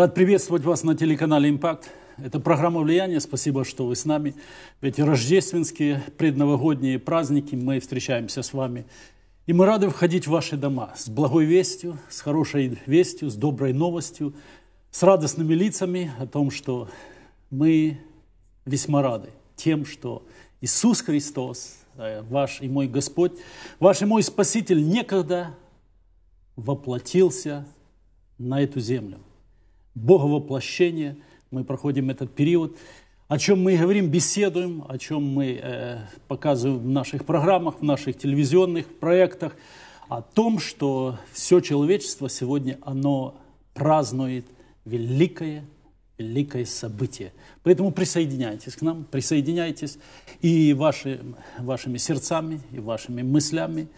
Рад приветствовать вас на телеканале «Импакт». Это программа влияния. Спасибо, что вы с нами. Ведь рождественские предновогодние праздники мы встречаемся с вами. И мы рады входить в ваши дома с благой вестью, с хорошей вестью, с доброй новостью, с радостными лицами о том, что мы весьма рады тем, что Иисус Христос, э, ваш и мой Господь, ваш и мой Спаситель некогда воплотился на эту землю боговоплощения. Мы проходим этот период, о чем мы говорим, беседуем, о чем мы э, показываем в наших программах, в наших телевизионных проектах, о том, что все человечество сегодня, оно празднует великое, великое событие. Поэтому присоединяйтесь к нам, присоединяйтесь и ваши, вашими сердцами, и вашими мыслями,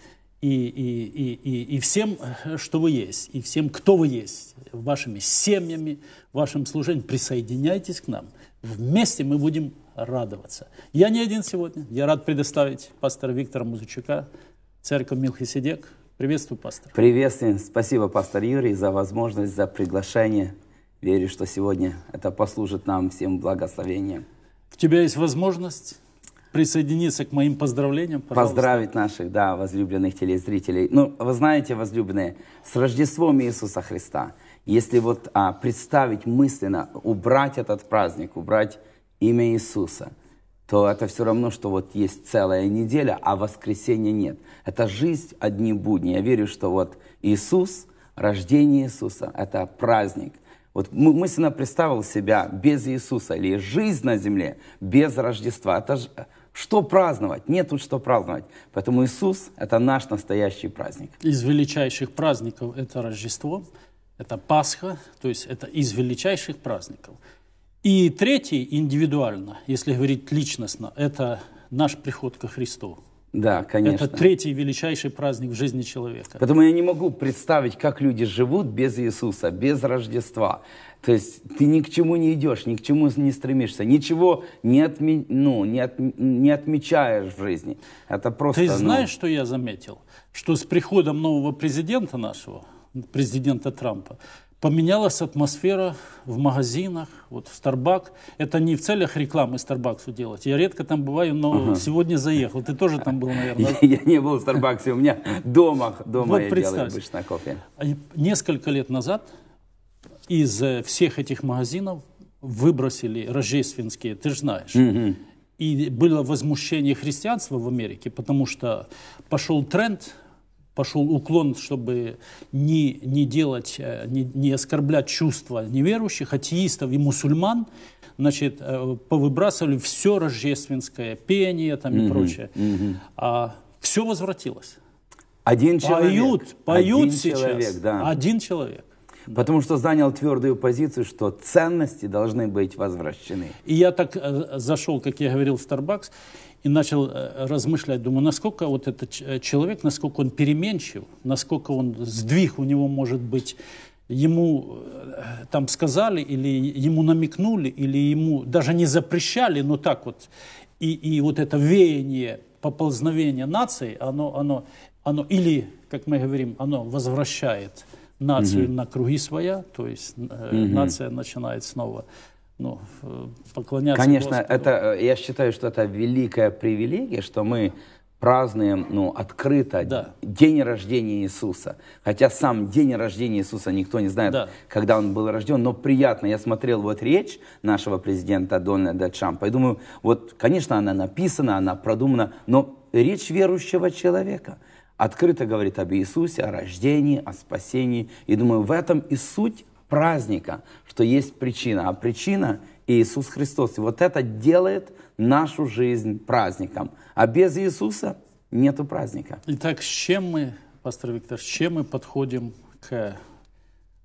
и, и, и, и, и всем, э, что вы есть, и всем, кто вы есть, вашими семьями, вашим служением. Присоединяйтесь к нам. Вместе мы будем радоваться. Я не один сегодня. Я рад предоставить пастора Виктора Музычука, церковь Милхиседек. Приветствую, пастор. Приветствую. Спасибо, пастор Юрий, за возможность, за приглашение. Верю, что сегодня это послужит нам всем благословением. У тебя есть возможность присоединиться к моим поздравлениям, пожалуйста. Поздравить наших, да, возлюбленных телезрителей. Ну, вы знаете, возлюбленные, с Рождеством Иисуса Христа, если вот а, представить мысленно, убрать этот праздник, убрать имя Иисуса, то это все равно, что вот есть целая неделя, а воскресенья нет. Это жизнь одни будни. Я верю, что вот Иисус, рождение Иисуса, это праздник. Вот мысленно представил себя без Иисуса или жизнь на земле без Рождества. Это же что праздновать? Нет тут что праздновать. Поэтому Иисус – это наш настоящий праздник. Из величайших праздников – это Рождество, это Пасха, то есть это из величайших праздников. И третий индивидуально, если говорить личностно, это наш приход ко Христу. Да, конечно. Это третий величайший праздник в жизни человека. Поэтому я не могу представить, как люди живут без Иисуса, без Рождества. То есть ты ни к чему не идешь, ни к чему не стремишься, ничего не, отме ну, не, от не отмечаешь в жизни. Это просто... Ты ну. знаешь, ну... что я заметил? Что с приходом нового президента нашего, президента Трампа, поменялась атмосфера в магазинах, вот в Starbucks. Это не в целях рекламы Starbucks делать. Я редко там бываю, но угу. сегодня заехал. Ты тоже там был, наверное. Я, не был в Starbucks, у меня дома, дома вот я представь. делаю обычно кофе. Несколько лет назад из э, всех этих магазинов выбросили рождественские, ты же знаешь. mm И было возмущение христианства в Америке, потому что пошел тренд, пошел уклон, чтобы не, не делать, э, не, не оскорблять чувства неверующих, атеистов и мусульман, значит, э, повыбрасывали все рождественское, пение там mm и прочее. mm А все возвратилось. Один человек. Поют, поют один сейчас. Человек, да. Один человек потому что занял твердую позицию, что ценности должны быть возвращены. И я так э, зашел, как я говорил, в Starbucks и начал э, размышлять, думаю, насколько вот этот э, человек, насколько он переменчив, насколько он сдвиг у него может быть ему там сказали или ему намекнули, или ему даже не запрещали, но так вот. И, и вот это веяние, поползновение нации, оно, оно, оно или, как мы говорим, оно возвращает нацию угу. на круги своя, то есть угу. нация начинает снова ну, э, поклоняться Конечно, Господу. это, э, я считаю, что это великая привилегия, что мы празднуем ну, открыто да. день рождения Иисуса. Хотя сам день рождения Иисуса никто не знает, да. когда он был рожден, но приятно. Я смотрел вот речь нашего президента Дональда Трампа и думаю, вот, конечно, она написана, она продумана, но речь верующего человека – открыто говорит об Иисусе, о рождении, о спасении. И думаю, в этом и суть праздника, что есть причина. А причина Иисус Христос. И вот это делает нашу жизнь праздником. А без Иисуса нету праздника. Итак, с чем мы, пастор Виктор, с чем мы подходим к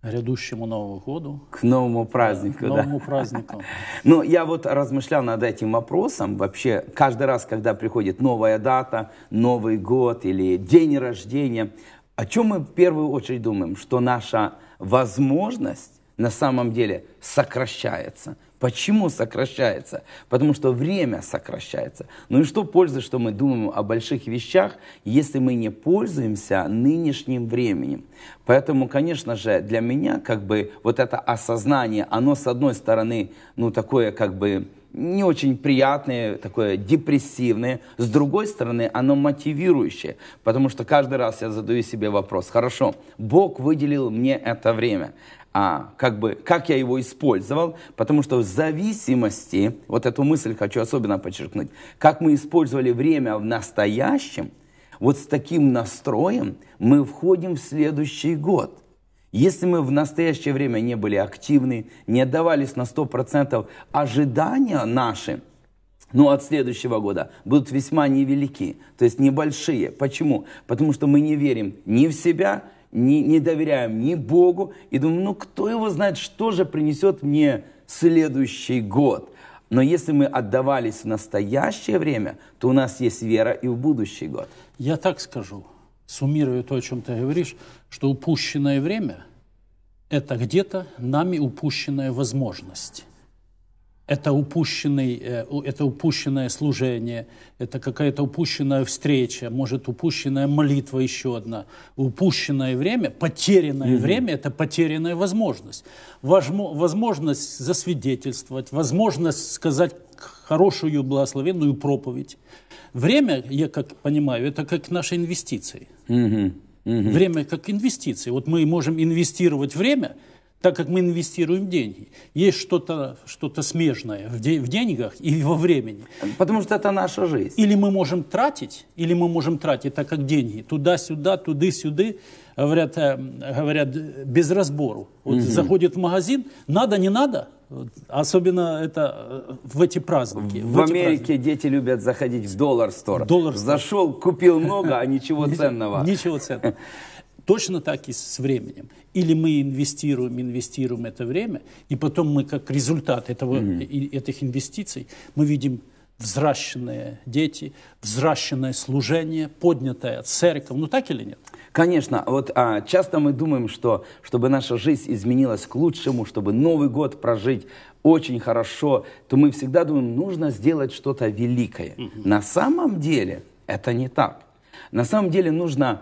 грядущему Новому году. К новому празднику, да. К новому да. празднику. Ну, я вот размышлял над этим вопросом. Вообще, каждый раз, когда приходит новая дата, Новый год или день рождения, о чем мы в первую очередь думаем? Что наша возможность на самом деле сокращается – Почему сокращается? Потому что время сокращается. Ну и что пользы, что мы думаем о больших вещах, если мы не пользуемся нынешним временем? Поэтому, конечно же, для меня как бы вот это осознание, оно с одной стороны, ну такое как бы не очень приятное, такое депрессивное. С другой стороны, оно мотивирующее, потому что каждый раз я задаю себе вопрос, хорошо, Бог выделил мне это время, а как бы как я его использовал, потому что в зависимости, вот эту мысль хочу особенно подчеркнуть, как мы использовали время в настоящем, вот с таким настроем мы входим в следующий год. Если мы в настоящее время не были активны, не отдавались на 100%, ожидания наши – но от следующего года будут весьма невелики, то есть небольшие. Почему? Потому что мы не верим ни в себя, не, не доверяем ни Богу и думаем, ну кто его знает, что же принесет мне следующий год. Но если мы отдавались в настоящее время, то у нас есть вера и в будущий год. Я так скажу, суммирую то, о чем ты говоришь, что упущенное время – это где-то нами упущенная возможность это, упущенный, э, это упущенное служение, это какая-то упущенная встреча, может, упущенная молитва еще одна. Упущенное время, потерянное mm-hmm. время – это потерянная возможность. Возмо, возможность засвидетельствовать, возможность сказать хорошую благословенную проповедь. Время, я как понимаю, это как наши инвестиции. Mm-hmm. Mm-hmm. Время как инвестиции. Вот мы можем инвестировать время – так как мы инвестируем деньги. Есть что-то что, -то, смежное в, де в деньгах и во времени. Потому что это наша жизнь. Или мы можем тратить, или мы можем тратить, так как деньги, туда-сюда, туды-сюды, говорят, э, говорят, без разбору. Вот угу. заходит в магазин, надо, не надо, Особенно это э, в эти праздники. В, в эти Америке праздники. дети любят заходить в доллар-стор. Доллар -стор. Зашел, купил много, а ничего ценного. Ничего ценного. Точно так и с временем. Или мы инвестируем, инвестируем это время, и потом мы как результат этого, mm-hmm. и, этих инвестиций мы видим взращенные дети, взращенное служение, поднятая церковь. Ну так или нет? Конечно, вот а, часто мы думаем, что чтобы наша жизнь изменилась к лучшему, чтобы Новый год прожить очень хорошо, то мы всегда думаем, нужно сделать что-то великое. Угу. На самом деле это не так. На самом деле нужно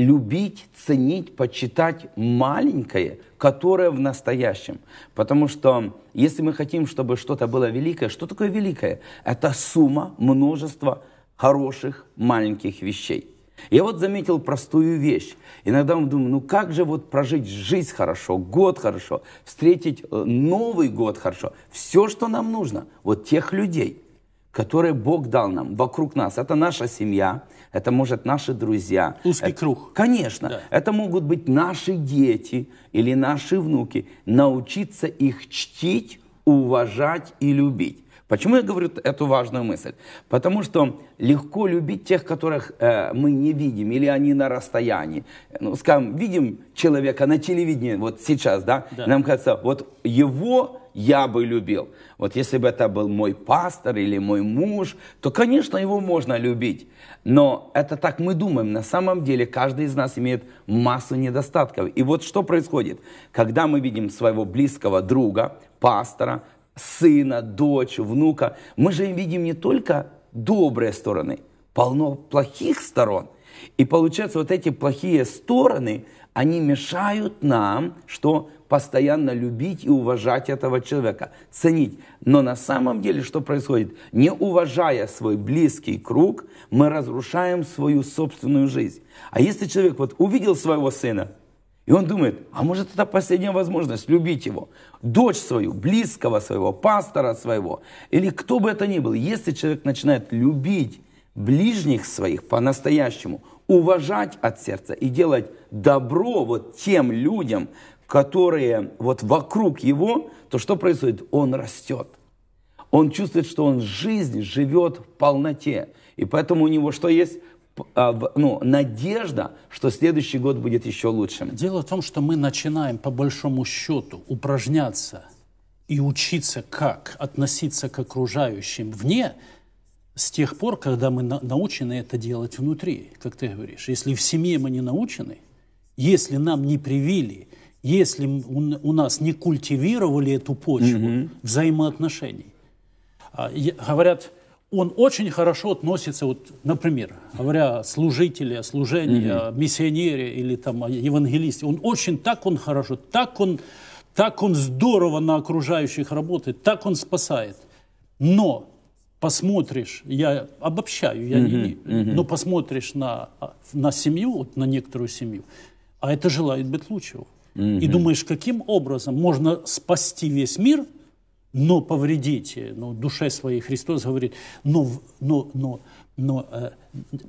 любить, ценить, почитать маленькое, которое в настоящем. Потому что если мы хотим, чтобы что-то было великое, что такое великое? Это сумма множества хороших маленьких вещей. Я вот заметил простую вещь. Иногда мы думаем, ну как же вот прожить жизнь хорошо, год хорошо, встретить э, Новый год хорошо. Все, что нам нужно, вот тех людей – которые Бог дал нам вокруг нас. Это наша семья, это, может, наши друзья. Узкий это, круг. Конечно. Да. Это могут быть наши дети или наши внуки. Научиться их чтить, уважать и любить. Почему я говорю эту важную мысль? Потому что легко любить тех, которых э, мы не видим, или они на расстоянии. Ну, скажем, видим человека на телевидении вот сейчас, да? да. Нам кажется, вот его я бы любил. Вот если бы это был мой пастор или мой муж, то, конечно, его можно любить. Но это так мы думаем. На самом деле каждый из нас имеет массу недостатков. И вот что происходит, когда мы видим своего близкого друга, пастора, сына, дочь, внука, мы же видим не только добрые стороны, полно плохих сторон. И получается, вот эти плохие стороны, они мешают нам, что постоянно любить и уважать этого человека, ценить. Но на самом деле, что происходит? Не уважая свой близкий круг, мы разрушаем свою собственную жизнь. А если человек вот увидел своего сына, и он думает, а может это последняя возможность любить его, дочь свою, близкого своего, пастора своего, или кто бы это ни был. Если человек начинает любить ближних своих по-настоящему, уважать от сердца и делать добро вот тем людям, которые вот вокруг его, то что происходит? Он растет. Он чувствует, что он жизнь живет в полноте. И поэтому у него что есть? А, ну, надежда, что следующий год будет еще лучше. Дело в том, что мы начинаем по большому счету упражняться и учиться, как относиться к окружающим вне, с тех пор, когда мы научены это делать внутри, как ты говоришь. Если в семье мы не научены, если нам не привили, если у нас не культивировали эту почву mm-hmm. взаимоотношений. А, говорят, он очень хорошо относится, вот, например, говоря служители, служение, mm-hmm. миссионере или там евангелисты. он очень так он хорошо, так он, так он здорово на окружающих работает, так он спасает. Но посмотришь, я обобщаю, я mm-hmm. не, но посмотришь на, на семью, вот на некоторую семью, а это желает быть лучшего. Mm-hmm. И думаешь, каким образом можно спасти весь мир, но повредите, но душе своей Христос говорит, но, но, но, но э,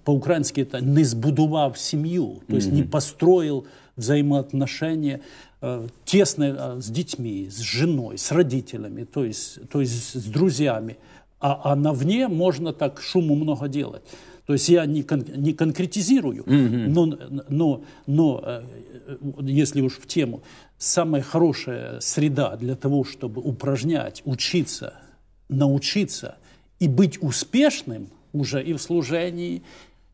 по-украински это не збудував семью, то есть не построил взаимоотношения э, тесно э, с детьми, с женой, с родителями, то есть, то есть с друзьями. А, а на вне можно так шуму много делать. То есть я не, кон не конкретизирую, mm-hmm. но, но, но э, если уж в тему, самая хорошая среда для того, чтобы упражнять, учиться, научиться и быть успешным уже и в служении,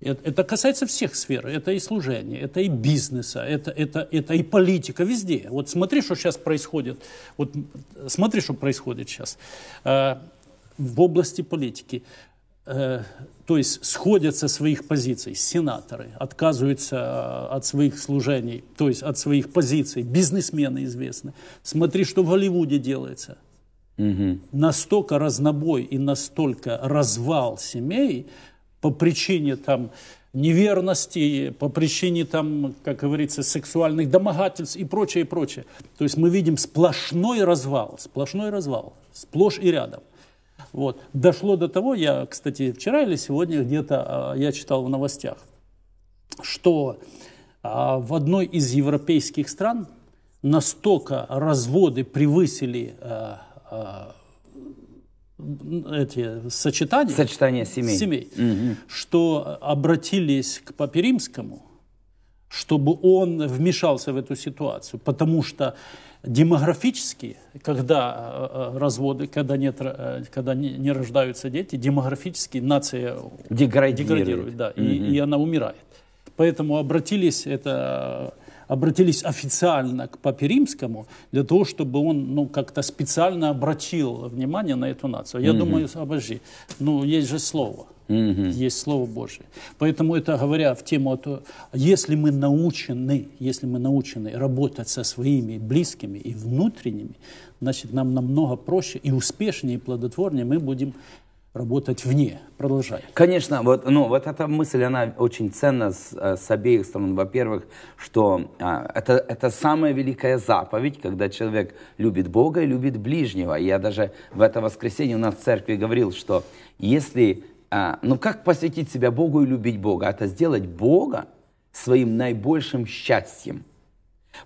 э, это касается всех сфер. Это и служение, это и бизнеса, это, это, это и политика везде. Вот смотри, что сейчас происходит. Вот смотри, что происходит сейчас э, в области политики. Э, то есть сходят со своих позиций, сенаторы отказываются э, от своих служений, то есть от своих позиций, бизнесмены известны. Смотри, что в Голливуде делается. Угу. Настолько разнобой и настолько развал семей по причине там неверности, по причине там, как говорится, сексуальных домогательств и прочее, и прочее. То есть мы видим сплошной развал, сплошной развал, сплошь и рядом – вот. Дошло до того, я, кстати, вчера или сегодня где-то а, я читал в новостях, что а, в одной из европейских стран настолько разводы превысили а, эти сочетания, Сочетание семей, семей угу. что обратились к Папе Римскому, чтобы он вмешался в эту ситуацию, потому что демографически, когда э, э, разводы, когда, нет, э, когда не рождаются дети, демографически нация деградирует, деградирует да, угу. и, и она умирает. Поэтому обратились это обратились официально к Папе Римскому для того, чтобы он ну, как-то специально обратил внимание на эту нацию. Я угу. думаю, обожди, ну есть же слово – Угу. Есть Слово Божие. Поэтому это говоря в тему, то, если мы научены, если мы научены работать со своими близкими и внутренними, значит, нам намного проще и успешнее, и плодотворнее мы будем работать вне. Продолжай. Конечно, вот, ну, вот эта мысль, она очень ценна с, э, с обеих сторон. Во-первых, что а, это, это самая великая заповедь, когда человек любит Бога и любит ближнего. Я даже в это воскресенье у нас в церкви говорил, что если а, ну как посвятить себя Богу и любить Бога? Это сделать Бога своим наибольшим счастьем.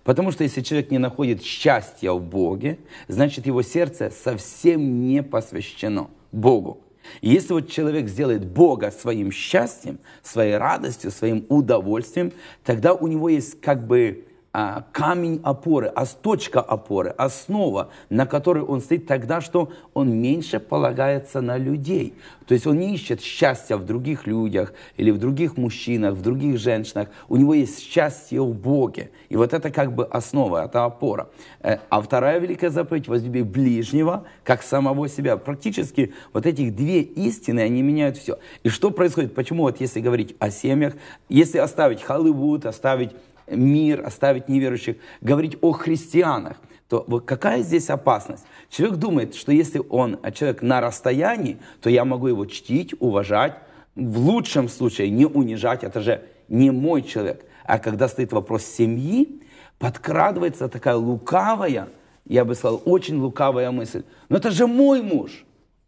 Потому что если человек не находит счастья в Боге, значит его сердце совсем не посвящено Богу. И если вот человек сделает Бога своим счастьем, своей радостью, своим удовольствием, тогда у него есть как бы а, камень опоры, а точка опоры, основа, на которой он стоит, тогда что он меньше полагается на людей. То есть он не ищет счастья в других людях или в других мужчинах, в других женщинах. У него есть счастье в Боге. И вот это как бы основа, это опора. Э, а вторая великая заповедь – возлюби ближнего, как самого себя. Практически вот этих две истины, они меняют все. И что происходит? Почему вот если говорить о семьях, если оставить Холливуд, оставить мир, оставить неверующих, говорить о христианах, то вот какая здесь опасность? Человек думает, что если он, а, человек на расстоянии, то я могу его чтить, уважать, в лучшем случае не унижать, это же не мой человек. А когда стоит вопрос семьи, подкрадывается такая лукавая, я бы сказал, очень лукавая мысль. Но это же мой муж,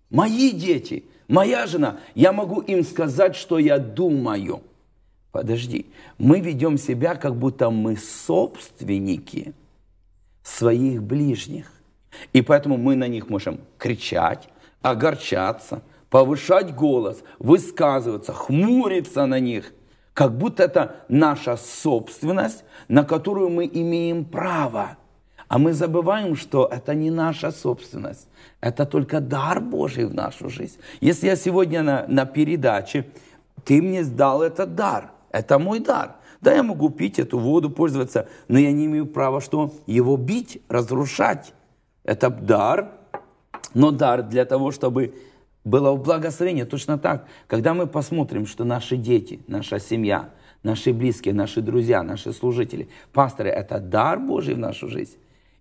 мои дети, моя жена. Я могу им сказать, что я думаю. Подожди. Мы ведем себя, как будто мы собственники своих ближних. И поэтому мы на них можем кричать, огорчаться, повышать голос, высказываться, хмуриться на них, как будто это наша собственность, на которую мы имеем право. А мы забываем, что это не наша собственность, это только дар Божий в нашу жизнь. Если я сегодня на, на передаче, ты мне сдал этот дар. Это мой дар. Да, я могу пить эту воду, пользоваться, но я не имею права что? Его бить, разрушать. Это дар, но дар для того, чтобы было благословение. Точно так, когда мы посмотрим, что наши дети, наша семья, наши близкие, наши друзья, наши служители, пасторы – это дар Божий в нашу жизнь,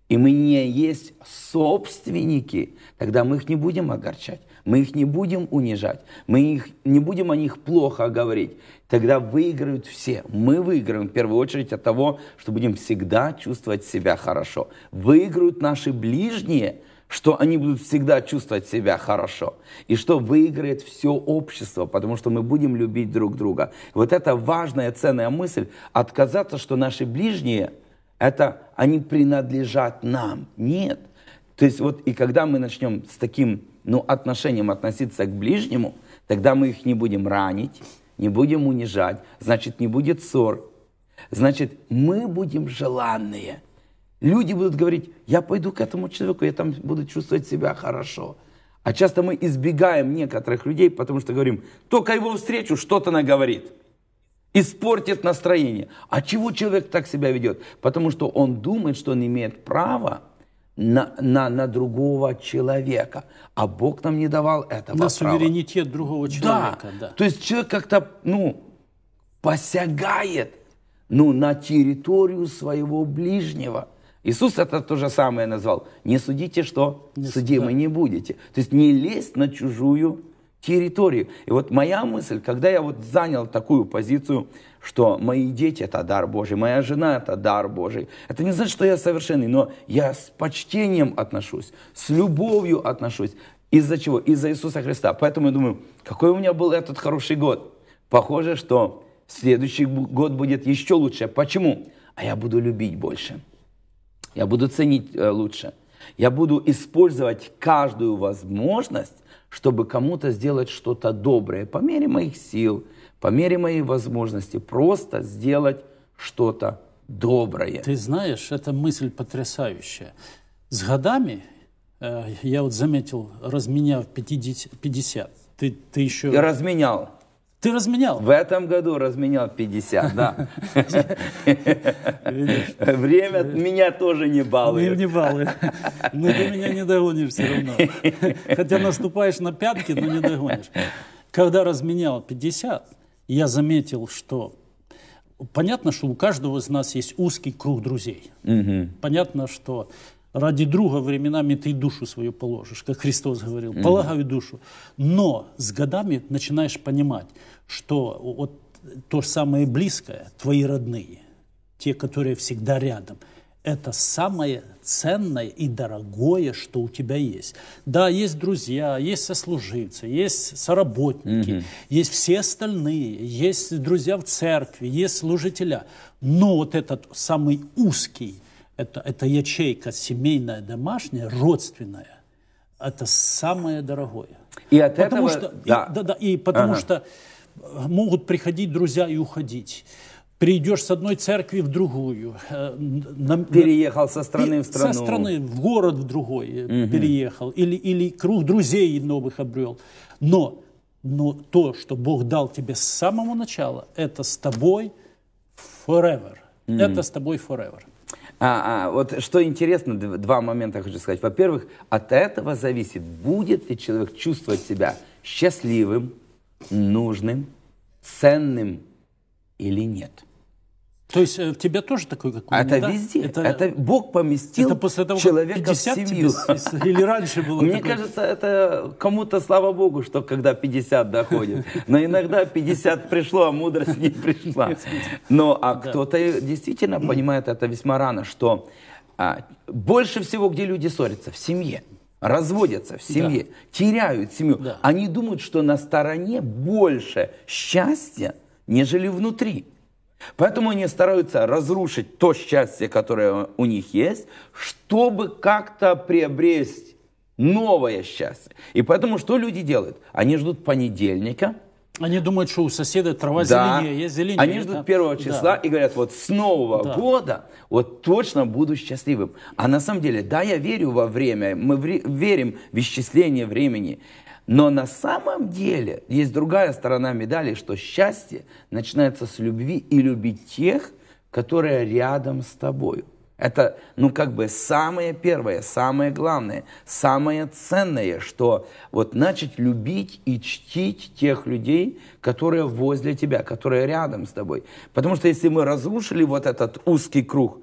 и мы не есть собственники, тогда мы их не будем огорчать мы их не будем унижать, мы их, не будем о них плохо говорить, тогда выиграют все. Мы выиграем в первую очередь от того, что будем всегда чувствовать себя хорошо. Выиграют наши ближние, что они будут всегда чувствовать себя хорошо, и что выиграет все общество, потому что мы будем любить друг друга. Вот это важная, ценная мысль, отказаться, что наши ближние, это они принадлежат нам. Нет. То есть вот и когда мы начнем с таким ну, отношением относиться к ближнему, тогда мы их не будем ранить, не будем унижать, значит, не будет ссор. Значит, мы будем желанные. Люди будут говорить, я пойду к этому человеку, я там буду чувствовать себя хорошо. А часто мы избегаем некоторых людей, потому что говорим, только его встречу что-то наговорит. Испортит настроение. А чего человек так себя ведет? Потому что он думает, что он имеет право – на, на, на другого человека. А Бог нам не давал этого На права. суверенитет другого человека. Да. да. То есть человек как-то, ну, посягает, ну, на территорию своего ближнего. Иисус это то же самое назвал. Не судите, что не судимы да. не будете. То есть не лезть на чужую территорию. И вот моя мысль, когда я вот занял такую позицию, что мои дети – это дар Божий, моя жена – это дар Божий. Это не значит, что я совершенный, но я с почтением отношусь, с любовью отношусь. Из-за чего? Из-за Иисуса Христа. Поэтому я думаю, какой у меня был этот хороший год. Похоже, что следующий год будет еще лучше. Почему? А я буду любить больше. Я буду ценить э, лучше. Я буду использовать каждую возможность, чтобы кому-то сделать что-то доброе по мере моих сил, по мере моей возможности просто сделать что-то доброе. Ты знаешь, эта мысль потрясающая. С годами, э, я вот заметил, разменяв 50, 50 ты, ты еще... Я разменял. Ты разменял? В этом году разменял 50, да. Время меня тоже не балует. Не балует. Но ты меня не догонишь все равно. Хотя наступаешь на пятки, но не догонишь. Когда разменял 50, я заметил, что понятно, что у каждого из нас есть узкий круг друзей. Угу. Понятно, что ради друга временами ты душу свою положишь, как Христос говорил, угу. полагаю душу. Но с годами начинаешь понимать, что вот то же самое близкое, твои родные, те, которые всегда рядом – это самое ценное и дорогое, что у тебя есть. Да, есть друзья, есть сослуживцы, есть соработники, Mm -hmm. есть все остальные, есть друзья в церкви, есть служителя. Но вот этот самый узкий, это, это ячейка семейная, домашняя, родственная, это самое дорогое. И от потому этого... Что, да. И, да, да, и потому ага. что э, могут приходить друзья и уходить перейдешь с одной церкви в другую. Э, переехал со страны в страну. Со страны в город в другой угу. переехал. Или, или круг друзей новых обрел. Но, но то, что Бог дал тебе с самого начала, это с тобой forever. Угу. Это с тобой forever. А, а, вот что интересно, два момента хочу сказать. Во-первых, от этого зависит, будет ли человек чувствовать себя счастливым, нужным, ценным или нет. То есть в э, тебя тоже такой какой-то? Это да? везде. Это, это Бог поместил это после того, человека в семью. Тебе, или раньше было Мне такое? кажется, это кому-то, слава Богу, что когда 50 доходит. Но иногда 50 пришло, а мудрость не пришла. Но а кто-то действительно понимает это весьма рано, что а, больше всего, где люди ссорятся, в семье разводятся в семье, да. теряют семью. Да. Они думают, что на стороне больше счастья, нежели внутри. Поэтому они стараются разрушить то счастье, которое у них есть, чтобы как-то приобрести новое счастье. И поэтому что люди делают? Они ждут понедельника. Они думают, что у соседа трава да. зеленее, я зеленее. Они ждут да. первого числа да. и говорят, вот с нового да. года вот точно буду счастливым. А на самом деле, да, я верю во время, мы верим в исчисление времени. Но на самом деле есть другая сторона медали, что счастье начинается с любви и любить тех, которые рядом с тобою. Это, ну, как бы самое первое, самое главное, самое ценное, что вот начать любить и чтить тех людей, которые возле тебя, которые рядом с тобой. Потому что если мы разрушили вот этот узкий круг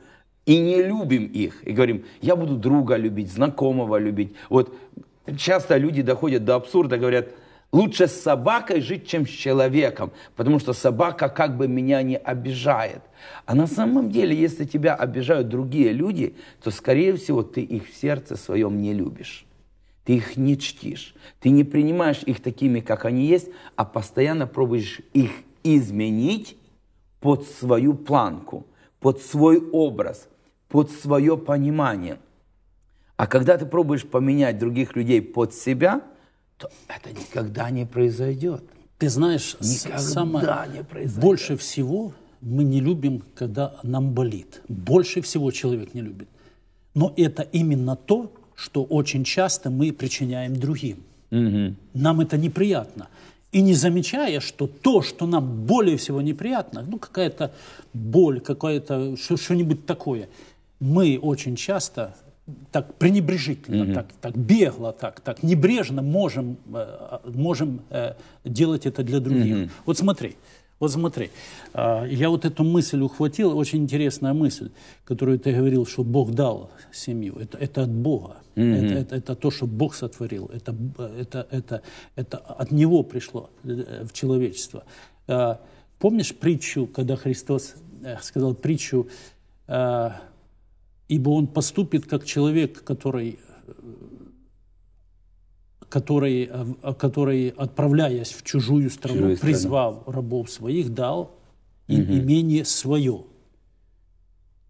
и не любим их, и говорим, я буду друга любить, знакомого любить, вот часто люди доходят до абсурда, говорят, лучше с собакой жить, чем с человеком, потому что собака как бы меня не обижает. А на самом деле, если тебя обижают другие люди, то, скорее всего, ты их в сердце своем не любишь. Ты их не чтишь, ты не принимаешь их такими, как они есть, а постоянно пробуешь их изменить под свою планку, под свой образ, под свое понимание – а когда ты пробуешь поменять других людей под себя, то это никогда не произойдет. Ты знаешь, никогда самое не произойдет. больше всего мы не любим, когда нам болит. Больше всего человек не любит. Но это именно то, что очень часто мы причиняем другим. Угу. Нам это неприятно. И не замечая, что то, что нам более всего неприятно, ну какая-то боль, какое-то что-нибудь такое, мы очень часто так пренебрежительно, mm-hmm. так, так бегло, так, так небрежно можем, э, можем э, делать это для других. Mm-hmm. Вот смотри, вот смотри, а, я вот эту мысль ухватил, очень интересная мысль, которую ты говорил, что Бог дал семью. Это, это от Бога. Mm-hmm. Это, это, это то, что Бог сотворил. Это, это, это, это от Него пришло э, в человечество. А, помнишь притчу, когда Христос сказал притчу а, ибо он поступит как человек, который, который, который отправляясь в чужую страну, Чужую страну. рабов своих, дал им угу. имение свое.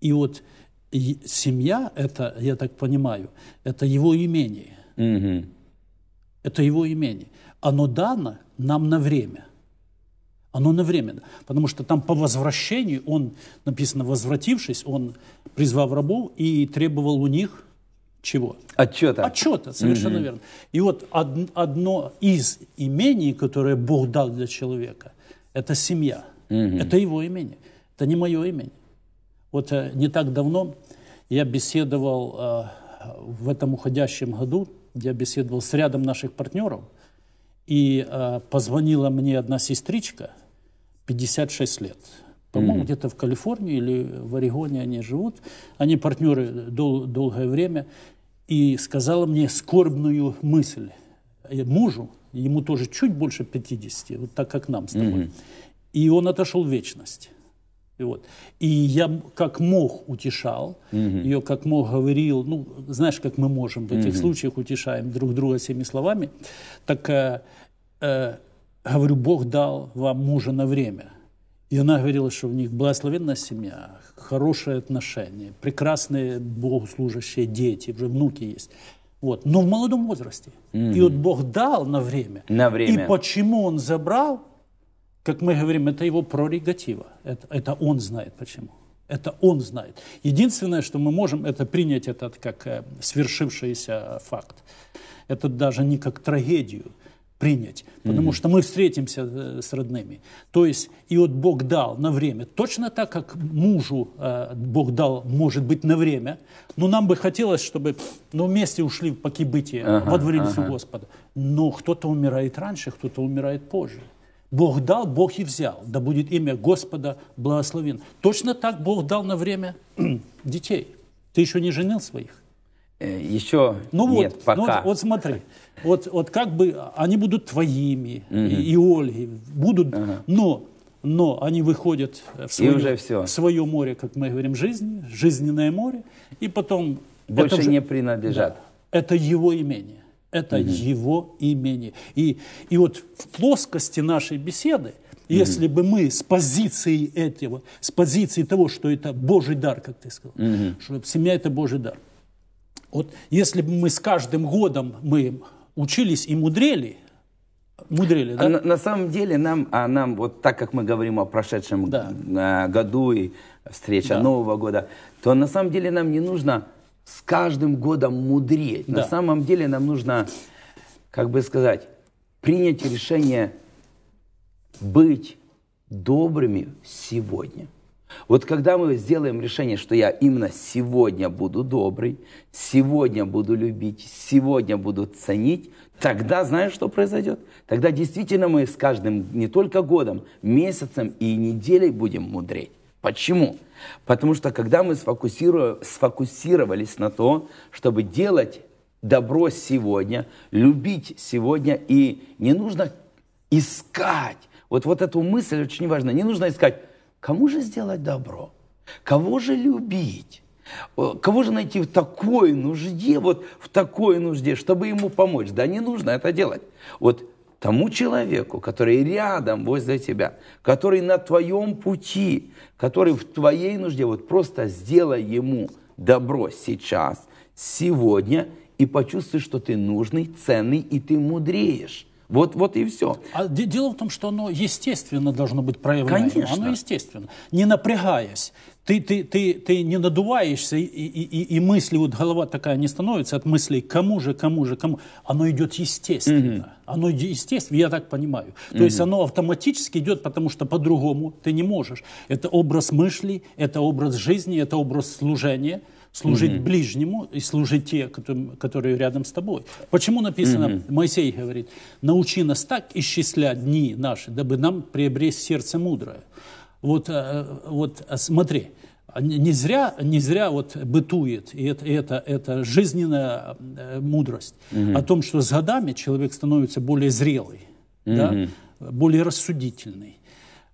И вот и семья, это, я так понимаю, это его имение. Угу. Это его имение. Оно дано нам на время. Оно на время, потому что там по возвращению он, написано, возвратившись, он призвал рабов и требовал у них чего? Отчета. Отчета, совершенно угу. верно. И вот од, одно из имений, которое Бог дал для человека, это семья. Угу. Это его имение. Это не мое имение. Вот э, не так давно я беседовал э, в этом уходящем году, я беседовал с рядом наших партнеров, и э, позвонила мне одна сестричка 56 лет. По-моему, mm-hmm. где-то в Калифорнии или в Орегоне они живут. Они партнеры дол- долгое время. И сказала мне скорбную мысль. мужу, ему тоже чуть больше 50, вот так как нам с тобой. Mm-hmm. И он отошел в вечность. И, вот. и я как мог утешал, угу. ее как мог говорил, ну, знаешь, как мы можем в этих угу. случаях утешаем друг друга всеми словами, так э, э, говорю, Бог дал вам мужа на время. И она говорила, что у них благословенная семья, хорошие отношения, прекрасные богослужащие дети, уже внуки есть. Вот. Но в молодом возрасте. Mm-hmm. И вот Бог дал на время. На время. И почему Он забрал, как мы говорим, это его прерогатива. Это, это Он знает почему. Это он знает. Единственное, что мы можем, это принять этот как э, свершившийся факт. Это даже не как трагедию, принять, потому mm-hmm. что мы встретимся э, с родными. То есть и вот Бог дал на время, точно так, как мужу э, Бог дал, может быть, на время, но нам бы хотелось, чтобы ну, вместе ушли в покибытие, ага, водворились ага. у Господа. Но кто-то умирает раньше, кто-то умирает позже. Бог дал, Бог и взял. Да будет имя Господа благословен. Точно так Бог дал на время детей. Ты еще не женил своих? Э, еще ну вот, нет, пока. Ну, вот, вот смотри, вот, вот как бы они будут твоими, угу. и, и Ольги будут, ага. но но они выходят в свое, уже все. в свое море, как мы говорим, жизни, жизненное море, и потом... Больше это уже, не принадлежат. Да, это его имение. Это угу. его имение. И, и вот в плоскости нашей беседы, угу. если бы мы с позиции этого, с позиции того, что это Божий дар, как ты сказал, угу. что семья – это Божий дар. Вот если бы мы с каждым годом мы учились и мудрели. Мудрели, да? А на, на самом деле нам, а нам, вот так как мы говорим о прошедшем да. А, году и встреча да. Нового года, то на самом деле нам не нужно с каждым годом мудреть. Да. На самом деле нам нужно, как бы сказать, принять решение быть добрыми сегодня. Вот когда мы сделаем решение, что я именно сегодня буду добрый, сегодня буду любить, сегодня буду ценить, тогда знаешь, что произойдет? Тогда действительно мы с каждым не только годом, месяцем и неделей будем мудреть. Почему? Потому что когда мы сфокусировались на то, чтобы делать добро сегодня, любить сегодня, и не нужно искать. Вот, вот эту мысль очень важна, Не нужно искать, Кому же сделать добро? Кого же любить? Кого же найти в такой нужде, вот в такой нужде, чтобы ему помочь? Да не нужно это делать. Вот тому человеку, который рядом возле тебя, который на твоем пути, который в твоей нужде, вот просто сделай ему добро сейчас, сегодня, и почувствуй, что ты нужный, ценный, и ты мудреешь. Вот, вот и все. А дело в том, что оно естественно должно быть проявлено. Конечно. Оно естественно. Не напрягаясь. Ты, ты, ты, ты не надуваешься, и, и, и мысли, вот голова такая не становится от мыслей, кому же, кому же, кому. Оно идет естественно. Угу. Оно естественно, я так понимаю. То угу. есть оно автоматически идет, потому что по-другому ты не можешь. Это образ мыслей, это образ жизни, это образ служения – служить mm-hmm. ближнему и служить те, которые, рядом с тобой. Почему написано, mm-hmm. Моисей говорит, научи нас так исчислять дни наши, дабы нам приобрести сердце мудрое. Вот, э, вот э, смотри, не зря, не зря вот бытует, и это, и это, это жизненная э, мудрость, mm-hmm. о том, что с годами человек становится более зрелый, mm-hmm. да, более рассудительный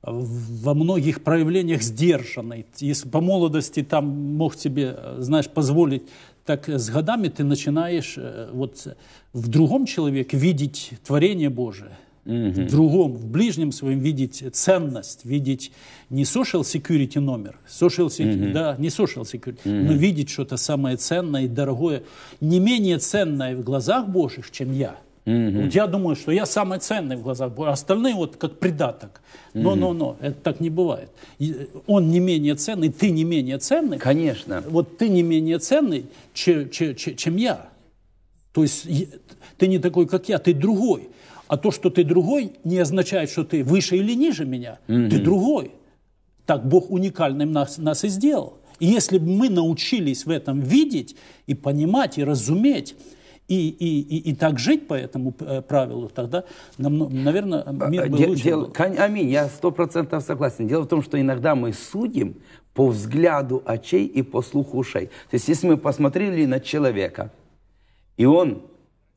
во многих проявлениях сдержанный. Если по молодости там мог себе, э, знаешь, позволить, так с годами ты начинаешь э, вот в другом человеке видеть творение Божие. mm В другом, в ближнем своем видеть ценность, видеть не social security номер, social security, mm да, не social security, mm но видеть что-то самое ценное и дорогое, не менее ценное в глазах Божьих, чем я. Угу. Вот я думаю, что я самый ценный в глазах Бога. Остальные вот как придаток. Но, угу. но, но, это так не бывает. Э, он не менее ценный, ты не менее ценный. Конечно. Вот ты не менее ценный, чем, чем, чем я. То есть ты не такой, как я, ты другой. А то, что ты другой, не означает, что ты выше или ниже меня. Угу. Ты другой. Так Бог уникальным нас, нас и сделал. И если бы мы научились в этом видеть и понимать и разуметь, и, и, и, и так жить по этому э, правилу, тогда, нам, наверное, а, мир бы лучше дел, был. Аминь, я сто процентов согласен. Дело в том, что иногда мы судим по взгляду очей и по слуху ушей. То есть, если мы посмотрели на человека, и он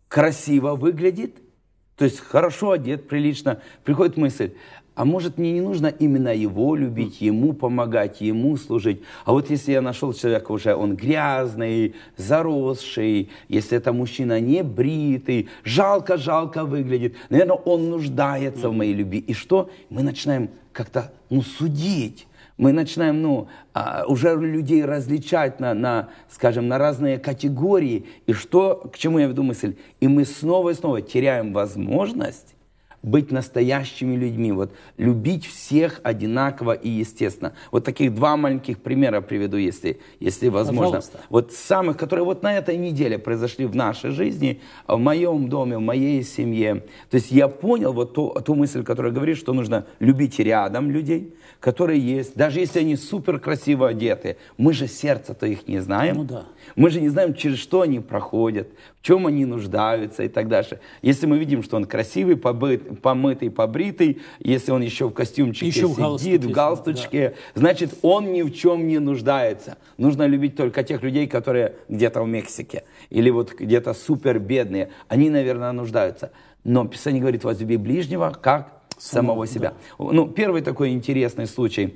красиво выглядит, то есть хорошо одет, прилично, приходит мысль, а может, мне не нужно именно его любить, ему помогать, ему служить. А вот если я нашел человека уже, он грязный, заросший, если это мужчина не бритый, жалко-жалко выглядит, наверное, он нуждается в моей любви. И что? Мы начинаем как-то ну, судить мы начинаем, ну, а, уже людей различать на, на, скажем, на разные категории. И что, к чему я веду мысль? И мы снова и снова теряем возможность быть настоящими людьми, вот любить всех одинаково и естественно. Вот таких два маленьких примера приведу, если, если возможно. Пожалуйста. Вот самых, которые вот на этой неделе произошли в нашей жизни, в моем доме, в моей семье. То есть я понял вот ту, ту мысль, которая говорит, что нужно любить рядом людей, которые есть, даже если они супер красиво одеты, мы же сердце-то их не знаем. Ну да. Мы же не знаем, через что они проходят, в чем они нуждаются и так дальше. Если мы видим, что он красивый, побыт, помытый, побритый, если он еще в костюмчике еще сидит, в, галстуке, в галстучке, да. значит, он ни в чем не нуждается. Нужно любить только тех людей, которые где-то в Мексике или вот где-то супер бедные. Они, наверное, нуждаются. Но Писание говорит, возлюби ближнего, как самого, самого себя. Да. Ну, первый такой интересный случай.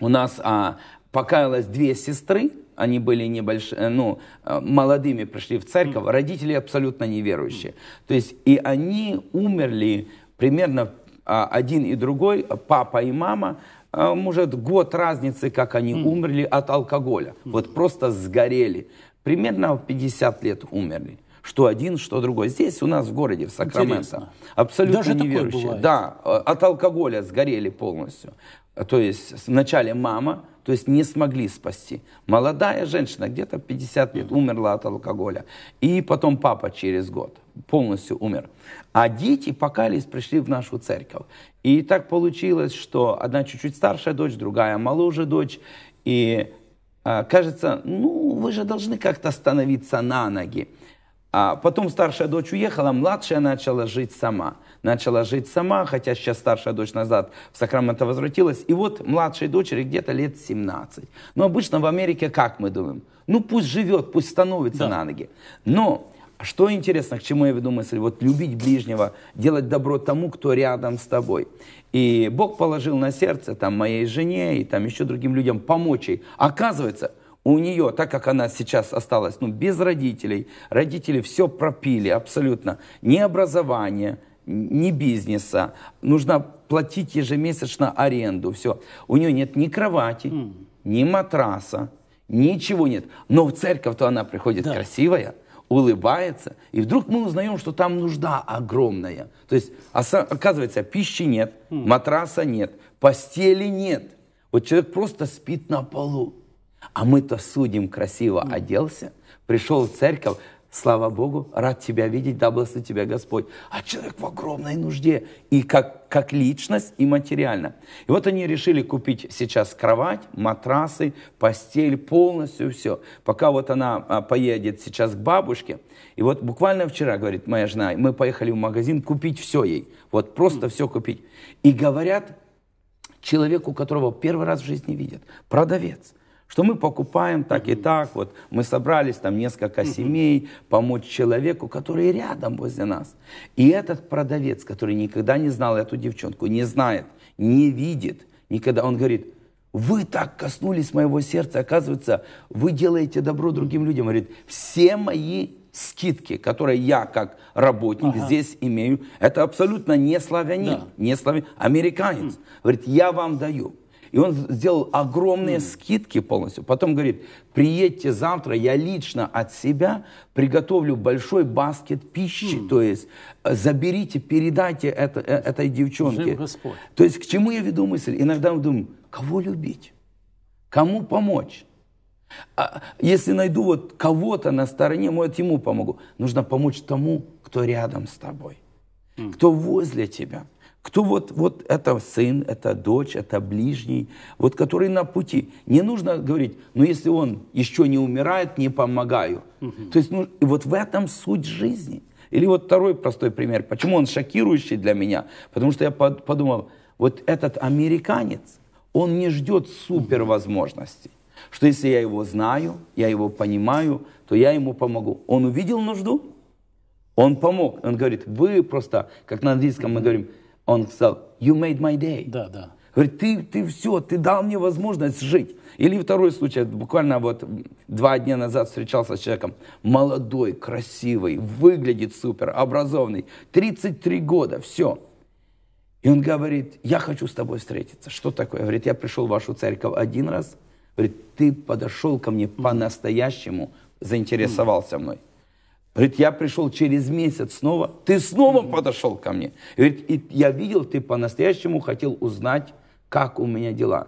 У нас а, покаялось две сестры, они были небольш... Э, ну, э, молодыми, пришли в церковь, родители абсолютно неверующие. То есть и они умерли примерно а, один и другой, папа и мама, э, может, год разницы, как они умерли от алкоголя. Вот просто сгорели. Примерно в 50 лет умерли. Что один, что другой. Здесь у нас в городе, в Сакраменто. Интересно. Абсолютно Даже неверующие. Да, от алкоголя сгорели полностью. То есть вначале мама, то есть не смогли спасти. Молодая женщина, где-то 50 лет, умерла от алкоголя. И потом папа через год полностью умер. А дети покались, пришли в нашу церковь. И так получилось, что одна чуть-чуть старшая дочь, другая моложе дочь. И а, кажется, ну, вы же должны как-то становиться на ноги. А потом старшая дочь уехала, младшая начала жить сама начала жить сама, хотя сейчас старшая дочь назад в Сакраменто возвратилась. И вот младшей дочери где-то лет 17. Но обычно в Америке как мы думаем? Ну пусть живет, пусть становится да. на ноги. Но что интересно, к чему я веду мысль? Вот любить ближнего, делать добро тому, кто рядом с тобой. И Бог положил на сердце там моей жене и там еще другим людям помочь ей. Оказывается, у нее, так как она сейчас осталась ну, без родителей, родители все пропили абсолютно, ни образования, ни бизнеса, нужно платить ежемесячно аренду, все. У нее нет ни кровати, mm. ни матраса, ничего нет. Но в церковь-то она приходит да. красивая, улыбается, и вдруг мы узнаем, что там нужда огромная. То есть, оказывается, пищи нет, mm. матраса нет, постели нет. Вот человек просто спит на полу. А мы-то судим, красиво mm. оделся, пришел в церковь, Слава Богу, рад тебя видеть, да благословит тебя Господь. А человек в огромной нужде, и как, как личность, и материально. И вот они решили купить сейчас кровать, матрасы, постель, полностью все. Пока вот она а, поедет сейчас к бабушке, и вот буквально вчера, говорит моя жена, мы поехали в магазин купить все ей, вот просто все купить. И говорят, человеку, которого первый раз в жизни видят, продавец, что мы покупаем так и так, вот мы собрались там несколько семей помочь человеку, который рядом возле нас. И этот продавец, который никогда не знал эту девчонку, не знает, не видит, никогда, он говорит, вы так коснулись моего сердца, оказывается, вы делаете добро другим людям. говорит, все мои скидки, которые я как работник ага. здесь имею, это абсолютно не славянин, да. не славянин, американец. Говорит, я вам даю. И он сделал огромные скидки полностью. Потом говорит, приедьте завтра, я лично от себя приготовлю большой баскет пищи. То есть э, заберите, передайте это, э, этой девчонке. Господь. То есть к чему я веду мысль? Иногда мы думаем, кого любить? Кому помочь? А если найду вот кого-то на стороне, может, ему помогу. Нужно помочь тому, кто рядом с тобой, mm. кто возле тебя кто вот, вот это сын, это дочь, это ближний, вот который на пути. Не нужно говорить, ну если он еще не умирает, не помогаю. Угу. То есть ну, и вот в этом суть жизни. Или вот второй простой пример. Почему он шокирующий для меня? Потому что я под подумал, вот этот американец, он не ждет супервозможностей, Что если я его знаю, я его понимаю, то я ему помогу. Он увидел нужду, он помог. Он говорит, вы просто, как на английском мы говорим, он сказал, you made my day. Да, да. Говорит, ты, ты все, ты дал мне возможность жить. Или второй случай, буквально вот два дня назад встречался с человеком, молодой, красивый, выглядит супер, образованный, 33 года, все. И он говорит, я хочу с тобой встретиться. Что такое? Говорит, я пришел в вашу церковь один раз. Говорит, ты подошел ко мне по-настоящему, заинтересовался мной. Говорит, я пришел через месяц снова, ты снова mm-hmm. подошел ко мне. Говорит, и я видел, ты по-настоящему хотел узнать, как у меня дела.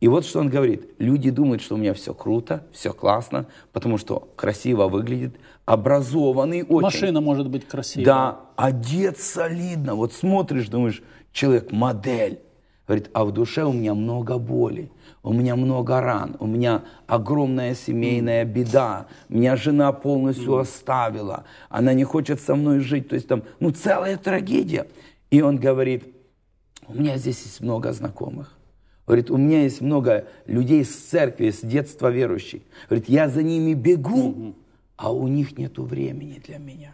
И вот что он говорит. Люди думают, что у меня все круто, все классно, потому что красиво выглядит, образованный очень. Машина может быть красивая. Да, одет а солидно. Вот смотришь, думаешь, человек модель. Говорит, а в душе у меня много боли у меня много ран, у меня огромная семейная беда, меня жена полностью оставила, она не хочет со мной жить, то есть там, ну, целая трагедия. И он говорит, у меня здесь есть много знакомых. Говорит, у меня есть много людей с церкви, с детства верующих. Говорит, я за ними бегу, а у них нет времени для меня.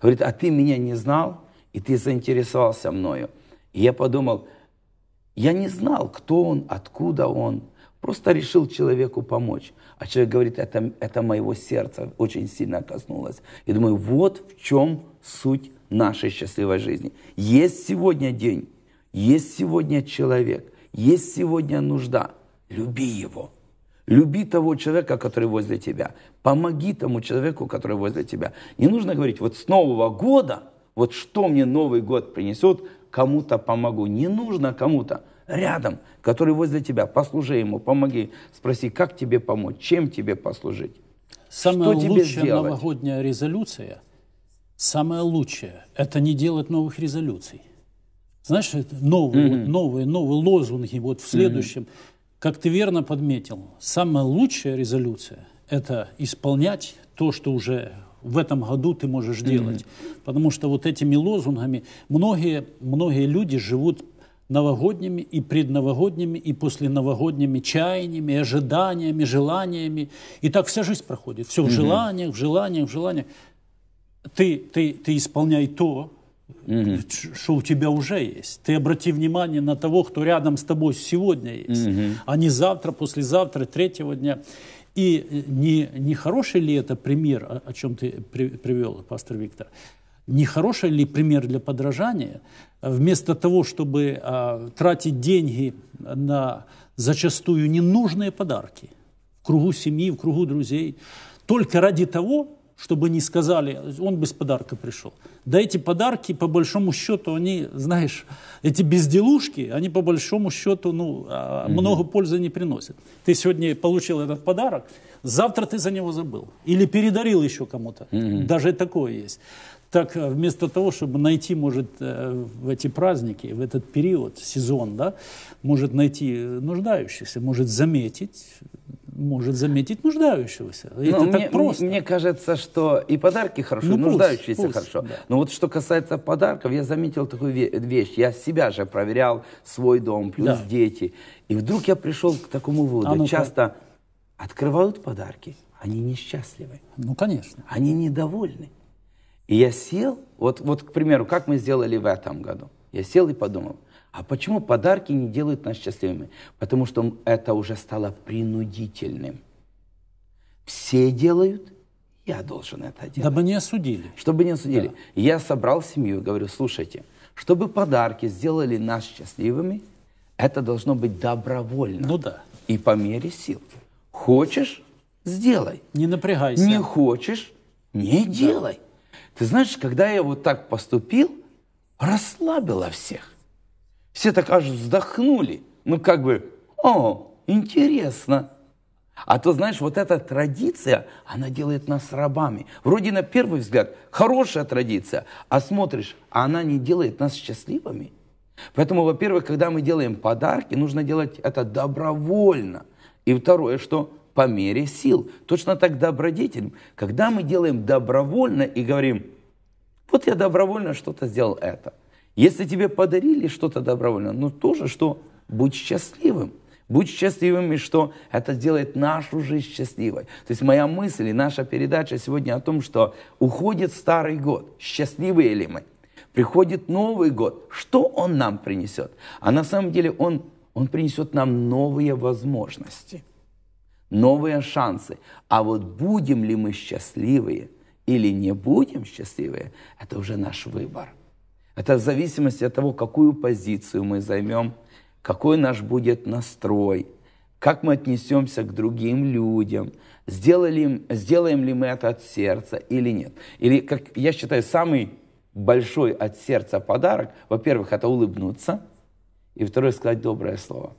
Говорит, а ты меня не знал, и ты заинтересовался мною. И я подумал, я не знал, кто он, откуда он. Просто решил человеку помочь. А человек говорит, это, это моего сердца очень сильно коснулось. И думаю, вот в чем суть нашей счастливой жизни. Есть сегодня день, есть сегодня человек, есть сегодня нужда. Люби его. Люби того человека, который возле тебя. Помоги тому человеку, который возле тебя. Не нужно говорить, вот с Нового года, вот что мне Новый год принесет, кому-то помогу. Не нужно кому-то рядом, который возле тебя. Послужи ему, помоги. Спроси, как тебе помочь, чем тебе послужить. Самая что лучшая тебе сделать? новогодняя резолюция, самое лучшее, это не делать новых резолюций. Знаешь, новые, mm-hmm. новые, новые лозунги вот в следующем. Mm-hmm. Как ты верно подметил, самая лучшая резолюция – это исполнять то, что уже в этом году ты можешь mm-hmm. делать. Потому что вот этими лозунгами многие, многие люди живут новогодними и предновогодними, и посленовогодними чаяниями, ожиданиями, желаниями. И так вся жизнь проходит. Все в mm-hmm. желаниях, в желаниях, в желаниях. Ты, ты, ты исполняй то, mm-hmm. что у тебя уже есть. Ты обрати внимание на того, кто рядом с тобой сегодня есть, mm-hmm. а не завтра, послезавтра, третьего дня. И э, не, не хороший ли это пример, о чем ты при, привел, пастор Виктор, не хороший ли пример для подражания? Вместо того, чтобы а, тратить деньги на зачастую ненужные подарки в кругу семьи, в кругу друзей, только ради того, чтобы не сказали, он без подарка пришел. Да эти подарки, по большому счету, они, знаешь, эти безделушки, они по большому счету ну, а, много пользы не приносят. Ты сегодня получил этот подарок, завтра ты за него забыл. Или передарил еще кому-то. Угу. Даже такое есть. Так э, вместо того, чтобы найти, может, э, в эти праздники, в этот период, сезон, да, может найти нуждающихся, может заметить, может заметить нуждающегося. Ну, это мне, так просто. Мне кажется, что и подарки хорошо, ну, и нуждающиеся пусть, хорошо. Да. Но вот что касается подарков, я заметил такую вещь. Я себя же проверял, свой дом, плюс да. дети. И вдруг я пришел к такому выводу. А ну Часто открывают подарки, они несчастливы. Ну, конечно. Они недовольны. И я сел, вот, вот, к примеру, как мы сделали в этом году. Я сел и подумал – а почему подарки не делают нас счастливыми? Потому что это уже стало принудительным. Все делают, я должен это делать. Дабы не осудили. Чтобы не осудили. Да. Я собрал семью и говорю, слушайте, чтобы подарки сделали нас счастливыми, это должно быть добровольно. Ну да. И по мере сил. Хочешь – сделай. Не напрягайся. Не хочешь – не да. делай. Ты знаешь, когда я вот так поступил, расслабило всех. Все так аж вздохнули. Ну, как бы, о, интересно. А то, знаешь, вот эта традиция, она делает нас рабами. Вроде на первый взгляд хорошая традиция, а смотришь, а она не делает нас счастливыми. Поэтому, во-первых, когда мы делаем подарки, нужно делать это добровольно. И второе, что по мере сил. Точно так добродетель. Когда мы делаем добровольно и говорим, вот я добровольно что-то сделал это – если тебе подарили что-то добровольно, ну тоже, что будь счастливым. Будь счастливым и что это делает нашу жизнь счастливой. То есть моя мысль и наша передача сегодня о том, что уходит старый год, счастливые ли мы. Приходит Новый год, что он нам принесет? А на самом деле он, он принесет нам новые возможности, новые шансы. А вот будем ли мы счастливые или не будем счастливые, это уже наш выбор. Это в зависимости от того, какую позицию мы займем, какой наш будет настрой, как мы отнесемся к другим людям, сделали, сделаем ли мы это от сердца или нет. Или, как я считаю, самый большой от сердца подарок, во-первых, это улыбнуться, и второе, сказать доброе слово.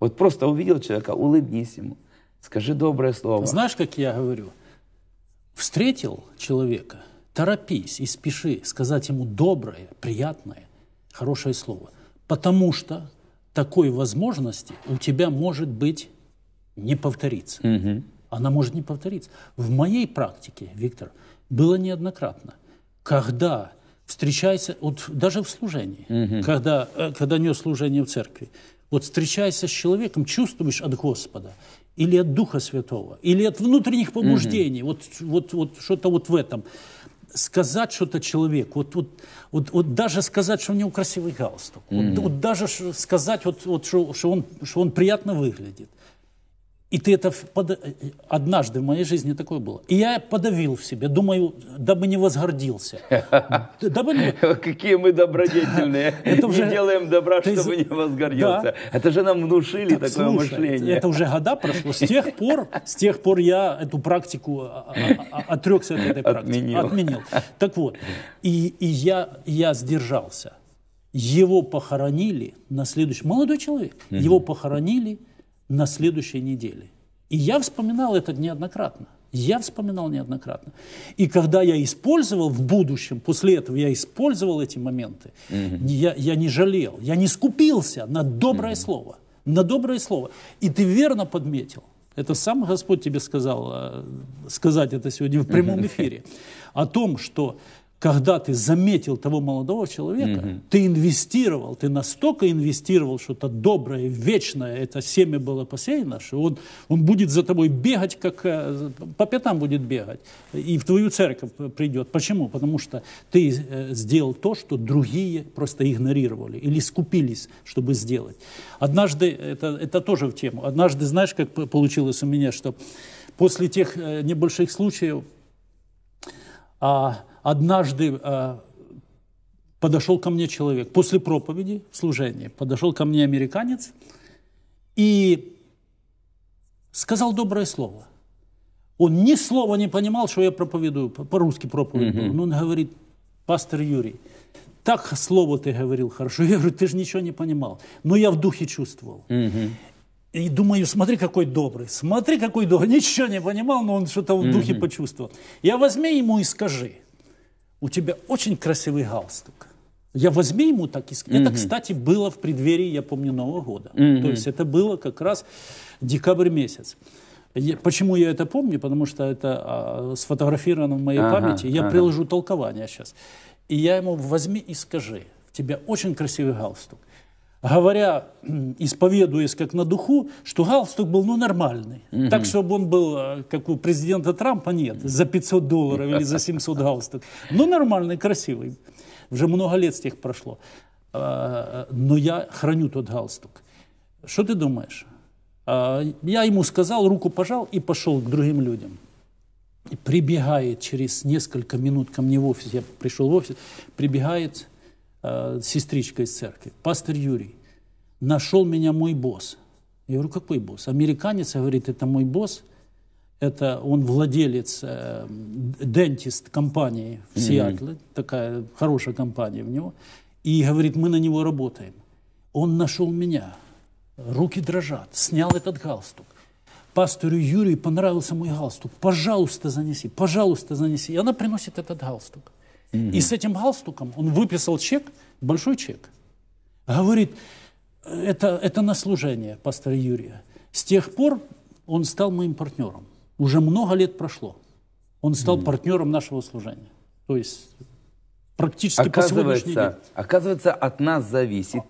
Вот просто увидел человека, улыбнись ему, скажи доброе слово. Знаешь, как я говорю? Встретил человека – торопись и спеши сказать ему доброе, приятное, хорошее слово. Потому что такой возможности у тебя может быть не повторится. Угу. Она может не повториться. В моей практике, Виктор, было неоднократно, когда встречайся, вот даже в служении, угу. когда, э, когда нес служение в церкви, вот встречайся с человеком, чувствуешь от Господа, или от Духа Святого, или от внутренних побуждений, угу. вот, вот, вот что-то вот в этом – сказать что-то человеку, вот, вот, вот, вот даже сказать, что у него красивый галстук, mm-hmm. вот, вот даже сказать, вот, вот, что, что, он, что он приятно выглядит – и ты это под... Э, однажды в моей жизни такое было. И я подавил в себе, думаю, дабы не возгордился. Дабы не... Какие мы добродетельные. Это уже... Не делаем добра, ты... чтобы не возгордился. Да. Это же нам внушили так, такое слушай, мышление. Это уже года прошло. С тех пор, с тех пор я эту практику а, а, а, отрекся от этой практики. Отменил. Отменил. Так вот, и, и я, я сдержался. Его похоронили на следующий... Молодой человек. Угу. Его похоронили на следующей неделе. И я вспоминал это неоднократно. Я вспоминал неоднократно. И когда я использовал в будущем, после этого я использовал эти моменты, Mm-hmm. я, я не жалел, я не скупился на доброе Mm-hmm. слово. На доброе слово. И ты верно подметил. Это сам Господь тебе сказал, э, сказать это сегодня в прямом эфире. О том, что когда ты заметил того молодого человека, угу. ты инвестировал, ты настолько инвестировал что это доброе, вечное, это семя было посеяно, что он, он будет за тобой бегать, как э, по пятам будет бегать, и в твою церковь придет. Почему? Потому что ты э, сделал то, что другие просто игнорировали или скупились, чтобы сделать. Однажды, это, это тоже в тему, однажды, знаешь, как получилось у меня, что после тех э, небольших случаев, а, Однажды э, подошел ко мне человек, после проповеди в служении, подошел ко мне американец и сказал доброе слово. Он ни слова не понимал, что я проповедую, по-русски проповедую. Mm-hmm. Но он говорит, пастор Юрий, так слово ты говорил хорошо. Я говорю, ты же ничего не понимал. Но я в духе чувствовал. Mm-hmm. И думаю, смотри, какой добрый, смотри, какой добрый. Ничего не понимал, но он что-то в духе mm-hmm. почувствовал. Я возьми ему и скажи у тебя очень красивый галстук. Я возьми ему так и скажу. Это, кстати, было в преддверии, я помню, Нового года. То есть это было как раз декабрь месяц. почему я это помню? Потому что это а, сфотографировано в моей памяти. Я приложу толкование сейчас. И я ему возьми и скажи, у тебя очень красивый галстук говоря, исповедуясь как на духу, что галстук был ну, нормальный. Угу. Так, чтобы он был, э, как у президента Трампа, нет, за 500 долларов или за 700 галстук. Но ну, нормальный, красивый. Уже много лет с тех прошло. А, но я храню тот галстук. Что ты думаешь? А, я ему сказал, руку пожал и пошел к другим людям. прибегает через несколько минут ко мне в офис, я пришел в офис, прибегает Э, сестричка из церкви, пастор Юрий, нашел меня мой босс. Я говорю, какой босс? Американец, говорит, это мой босс. Это он владелец э, дентист компании в Сиэтле, mm-hmm. такая хорошая компания у него. И говорит, мы на него работаем. Он нашел меня. Руки дрожат. Снял этот галстук. Пастору Юрию понравился мой галстук. Пожалуйста, занеси, пожалуйста, занеси. И она приносит этот галстук. И с этим галстуком он выписал чек, большой чек. Говорит, это, это на служение пастора Юрия. С тех пор он стал моим партнером. Уже много лет прошло. Он стал mm партнером нашего служения. То есть практически оказывается, по сегодняшний день. Оказывается, от нас зависит,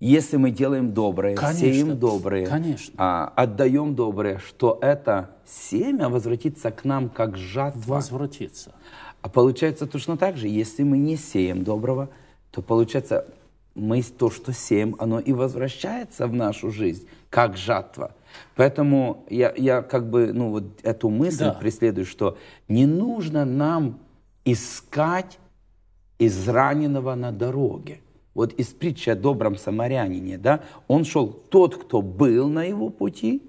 если мы делаем доброе, конечно, сеем доброе, конечно. А, отдаем доброе, что это семя возвратится к нам как жатва. Возвратится. А получается точно так же, если мы не сеем доброго, то получается мы то, что сеем, оно и возвращается в нашу жизнь, как жатва. Поэтому я, я как бы ну, вот эту мысль да. преследую, что не нужно нам искать израненного на дороге. Вот из притчи о добром самарянине, да, он шел, тот, кто был на его пути,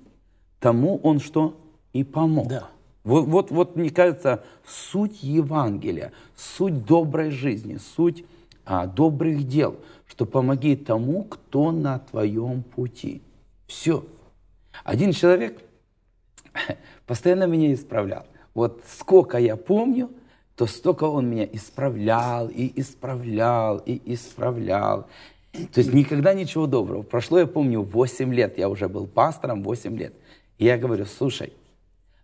тому он что и помог. Да. Вот, вот, вот мне кажется, суть Евангелия, суть доброй жизни, суть а, добрых дел, что помоги тому, кто на твоем пути. Все. Один человек постоянно меня исправлял. Вот сколько я помню, то столько он меня исправлял и исправлял и исправлял. То есть никогда ничего доброго. Прошло, я помню, 8 лет. Я уже был пастором 8 лет. И я говорю, слушай,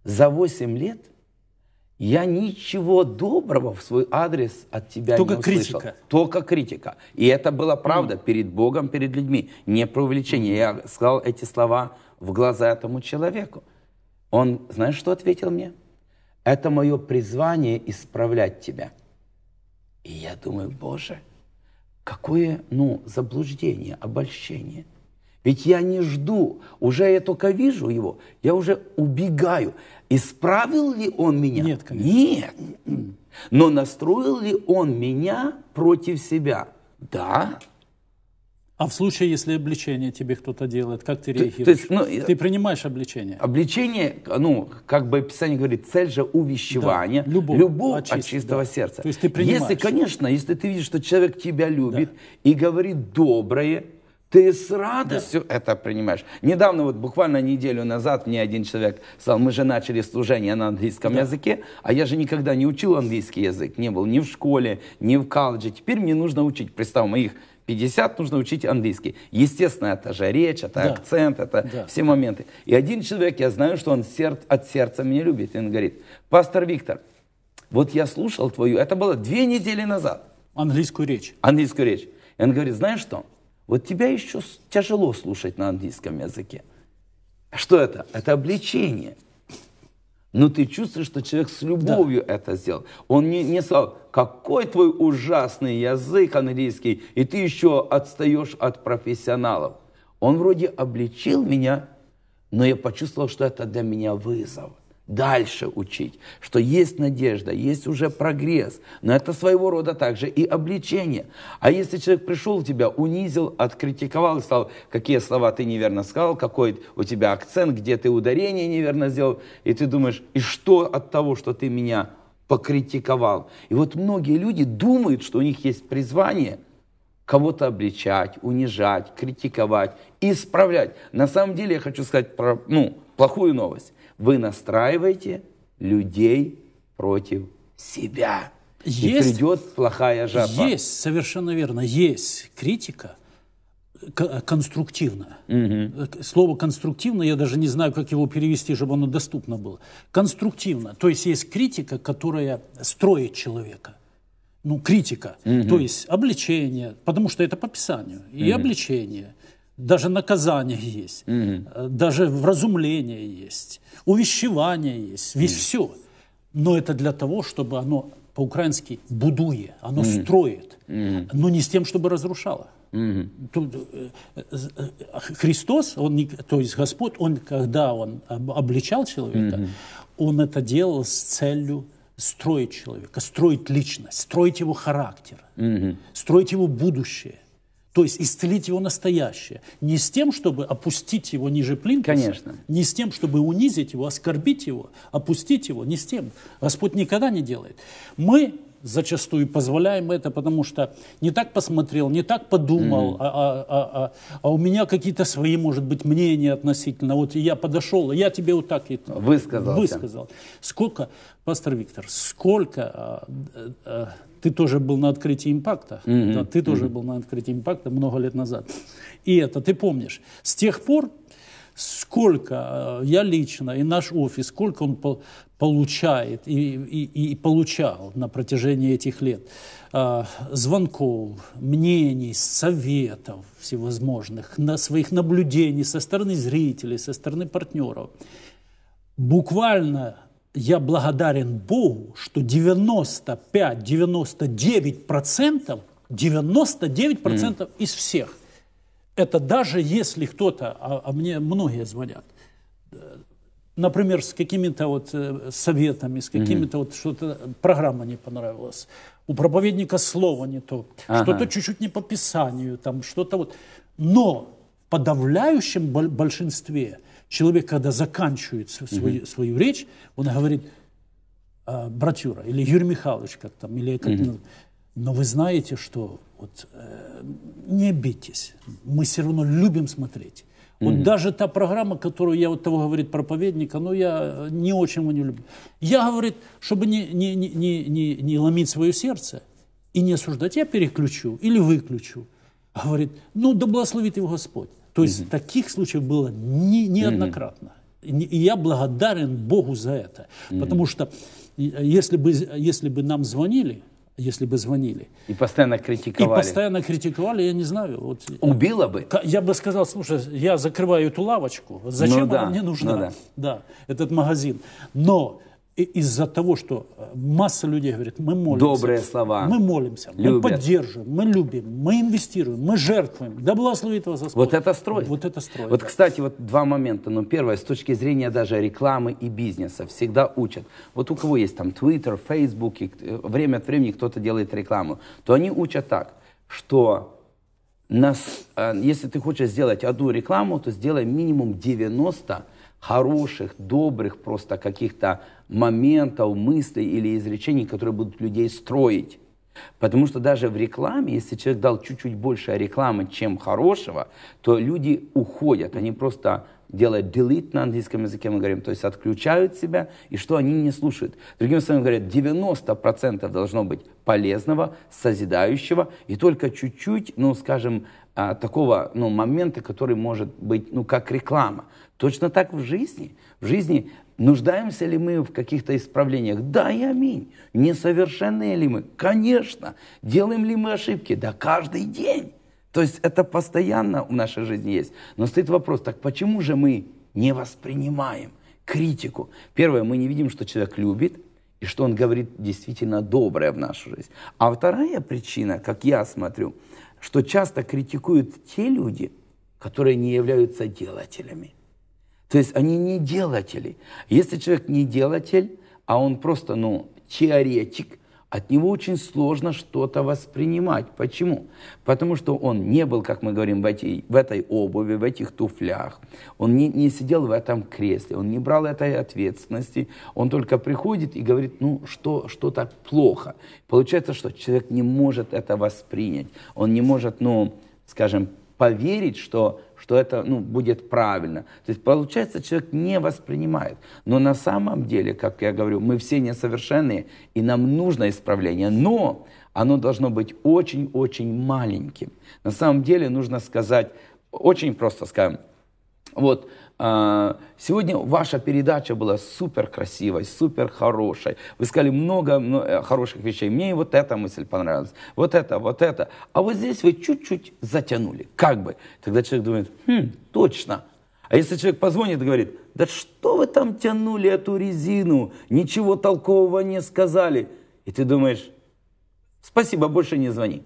за 8 лет я ничего доброго в свой адрес от тебя Только не услышал. Критика. Только критика. И это была правда mm. перед Богом, перед людьми. Не преувеличение. Mm. Я сказал эти слова в глаза этому человеку. Он, знаешь, что ответил мне? Это мое призвание исправлять тебя. И я думаю, Боже, какое, ну, заблуждение, обольщение – ведь я не жду, уже я только вижу его, я уже убегаю. Исправил ли он меня? Нет, конечно. Нет. Но настроил ли он меня против себя? Да. А в случае, если обличение тебе кто-то делает, как ты реагируешь? То, есть, ну, э, ты принимаешь обличение? Обличение, ну, как бы Писание говорит, цель же увещевания. Да, любовь, любовь от, от чистого да. сердца. То есть ты принимаешь? Если, конечно, если ты видишь, что человек тебя любит да. и говорит доброе, ты с радостью да. это принимаешь. Недавно, вот буквально неделю назад, мне один человек сказал, мы же начали служение на английском да. языке, а я же никогда не учил английский язык, не был ни в школе, ни в колледже. Теперь мне нужно учить. Представь, моих 50 нужно учить английский. Естественно, это же речь, это да. акцент, это да. все моменты. И один человек, я знаю, что он серд, от сердца меня любит. И он говорит, пастор Виктор, вот я слушал твою, это было две недели назад. Английскую речь. Английскую речь. И он говорит, знаешь что, вот тебя еще тяжело слушать на английском языке. А что это? Это обличение. Но ты чувствуешь, что человек с любовью да. это сделал. Он не, не сказал, какой твой ужасный язык английский, и ты еще отстаешь от профессионалов. Он вроде обличил меня, но я почувствовал, что это для меня вызов дальше учить, что есть надежда, есть уже прогресс, но это своего рода также и обличение. А если человек пришел тебя, унизил, откритиковал стал, какие слова ты неверно сказал, какой у тебя акцент, где ты ударение неверно сделал, и ты думаешь, и что от того, что ты меня покритиковал? И вот многие люди думают, что у них есть призвание – кого-то обличать, унижать, критиковать, исправлять. На самом деле я хочу сказать про, ну, плохую новость. Вы настраиваете людей против себя. Есть, и придет плохая жаба. Есть, совершенно верно, есть критика э, конструктивная. Угу. Слово конструктивно, я даже не знаю, как его перевести, чтобы оно доступно было. Конструктивно, то есть есть критика, которая строит человека ну, критика, угу. то есть обличение, потому что это по Писанию, и угу. обличение, даже наказание есть, угу. даже вразумление есть, увещевание есть, весь угу. все. Но это для того, чтобы оно по-украински будуе, оно угу. строит, угу. но не с тем, чтобы разрушало. Угу. Тут, э, э, Христос, он, то есть Господь, он, когда он обличал человека, угу. он это делал с целью строить человека, строить личность, строить его характер, угу. строить его будущее. То есть исцелить его настоящее. Не с тем, чтобы опустить его ниже плинтуса. Конечно. Не с тем, чтобы унизить его, оскорбить его, опустить его. Не с тем. Господь никогда не делает. Мы зачастую позволяем это, потому что не так посмотрел, не так подумал, mm а, а, а, а, а у меня какие-то свои, может быть, мнения относительно. Вот я подошел, а я тебе вот так и высказал. Высказал. Сколько, пастор Виктор, сколько а, а, ты тоже был на открытии «Импакта». Mm-hmm. Да, ты тоже mm-hmm. был на открытии «Импакта» много лет назад. И это ты помнишь. С тех пор сколько э, я лично и наш офис, сколько он получает и, и, и получал на протяжении этих лет э, звонков, мнений, советов всевозможных, на своих наблюдений со стороны зрителей, со стороны партнеров. Буквально я благодарен Богу, что 95-99%, 99% mm. из всех, это даже если кто-то, а, а мне многие звонят, э, например, с какими-то вот э, советами, с какими-то mm-hmm. вот что-то, программа не понравилась, у проповедника слово не то, ага. что-то чуть-чуть не по писанию, там что-то вот. Но в подавляющем большинстве – человек, когда заканчивает свою, угу. свою речь, он говорит «А, «братюра» или «Юрий Михайлович», как там, или как... Угу. Но вы знаете, что вот, э, не бейтесь, мы все равно любим смотреть. Вот mm-hmm. даже та программа, которую я вот того говорит проповедника, ну я не очень его не люблю. Я, говорит, чтобы не, не, не, не, не ломить свое сердце и не осуждать, я переключу или выключу. Говорит, ну да благословит его Господь. То есть угу. таких случаев было не, неоднократно. И я благодарен Богу за это. Угу. Потому что а, если бы, если бы нам звонили, если бы звонили. И постоянно критиковали. И постоянно критиковали, я не знаю. Вот, Убило бы? Я бы сказал, слушай, я закрываю эту лавочку, зачем ну, да, она мне нужна? Ну, да. да, этот магазин. Но из-за того, что э, масса людей говорит, мы молимся. Добрые слова. Мы молимся, любят. мы поддерживаем, мы любим, мы инвестируем, мы жертвуем. Да благословит вас Господь. Вот это строй. Вот это строй. Вот, да. кстати, вот два момента. Ну, первое, с точки зрения даже рекламы и бизнеса, всегда учат. Вот у кого есть там Twitter, Facebook, и э, время от времени кто-то делает рекламу, то они учат так, что нас, э, если ты хочешь сделать одну рекламу, то сделай минимум 90 хороших, добрых просто каких-то моментов, мыслей или изречений, которые будут людей строить. Потому что даже в рекламе, если человек дал чуть-чуть больше рекламы, чем хорошего, то люди уходят, они просто делают delete на английском языке, мы говорим, то есть отключают себя, и что они не слушают. Другими словами говорят, 90% должно быть полезного, созидающего, и только чуть-чуть, ну, скажем, а, такого ну, момента, который может быть, ну, как реклама. Точно так в жизни. В жизни нуждаемся ли мы в каких-то исправлениях? Да и аминь. Несовершенные ли мы? Конечно. Делаем ли мы ошибки? Да каждый день. То есть это постоянно в нашей жизни есть. Но стоит вопрос, так почему же мы не воспринимаем критику? Первое, мы не видим, что человек любит, и что он говорит действительно доброе в нашу жизнь. А вторая причина, как я смотрю, что часто критикуют те люди, которые не являются делателями. То есть они не делатели. Если человек не делатель, а он просто, ну, теоретик, от него очень сложно что-то воспринимать. Почему? Потому что он не был, как мы говорим, в, этой в этой обуви, в этих туфлях. Он не, не сидел в этом кресле, он не брал этой ответственности. Он только приходит и говорит, ну, что, что так плохо. Получается, что человек не может это воспринять. Он не может, ну, скажем, поверить, что что это ну, будет правильно. То есть получается, человек не воспринимает. Но на самом деле, как я говорю, мы все несовершенные, и нам нужно исправление. Но оно должно быть очень-очень маленьким. На самом деле нужно сказать, очень просто скажем, вот а, сегодня ваша передача была супер красивой, супер хорошей. Вы сказали много, э, хороших вещей. Мне и вот эта мысль понравилась, вот это, вот это. А вот здесь вы чуть-чуть затянули, как бы. Тогда человек думает, хм, точно. А если человек позвонит и говорит, да что вы там тянули эту резину, ничего толкового не сказали. И ты думаешь, спасибо, больше не звони.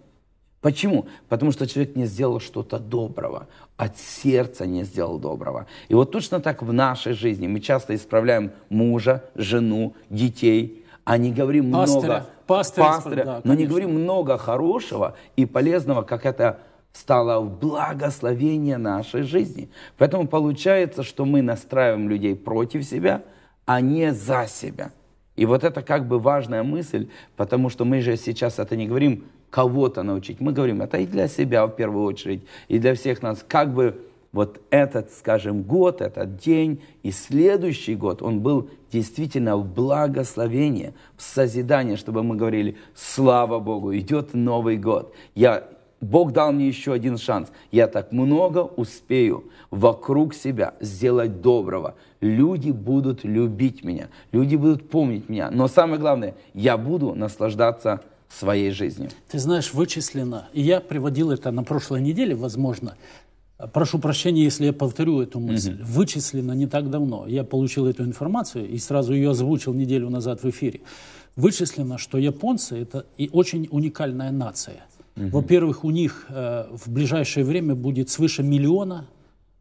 Почему? Потому что человек не сделал что-то доброго, от сердца не сделал доброго. И вот точно так в нашей жизни мы часто исправляем мужа, жену, детей, а не говорим пастыря, много пастыря, пастыря да, но не говорим много хорошего и полезного, как это стало в благословение нашей жизни. Поэтому получается, что мы настраиваем людей против себя, а не за себя. И вот это как бы важная мысль, потому что мы же сейчас это не говорим кого-то научить. Мы говорим, это и для себя в первую очередь, и для всех нас. Как бы вот этот, скажем, год, этот день и следующий год, он был действительно в благословение, в созидание, чтобы мы говорили, слава Богу, идет Новый год. Я, Бог дал мне еще один шанс. Я так много успею вокруг себя сделать доброго. Люди будут любить меня, люди будут помнить меня. Но самое главное, я буду наслаждаться своей жизни? Ты знаешь, вычислено. И я приводил это на прошлой неделе, возможно. Прошу прощения, если я повторю эту мысль. Угу. Вычислено не так давно. Я получил эту информацию и сразу ее озвучил неделю назад в эфире. Вычислено, что японцы это и очень уникальная нация. Угу. Во-первых, у них э, в ближайшее время будет свыше миллиона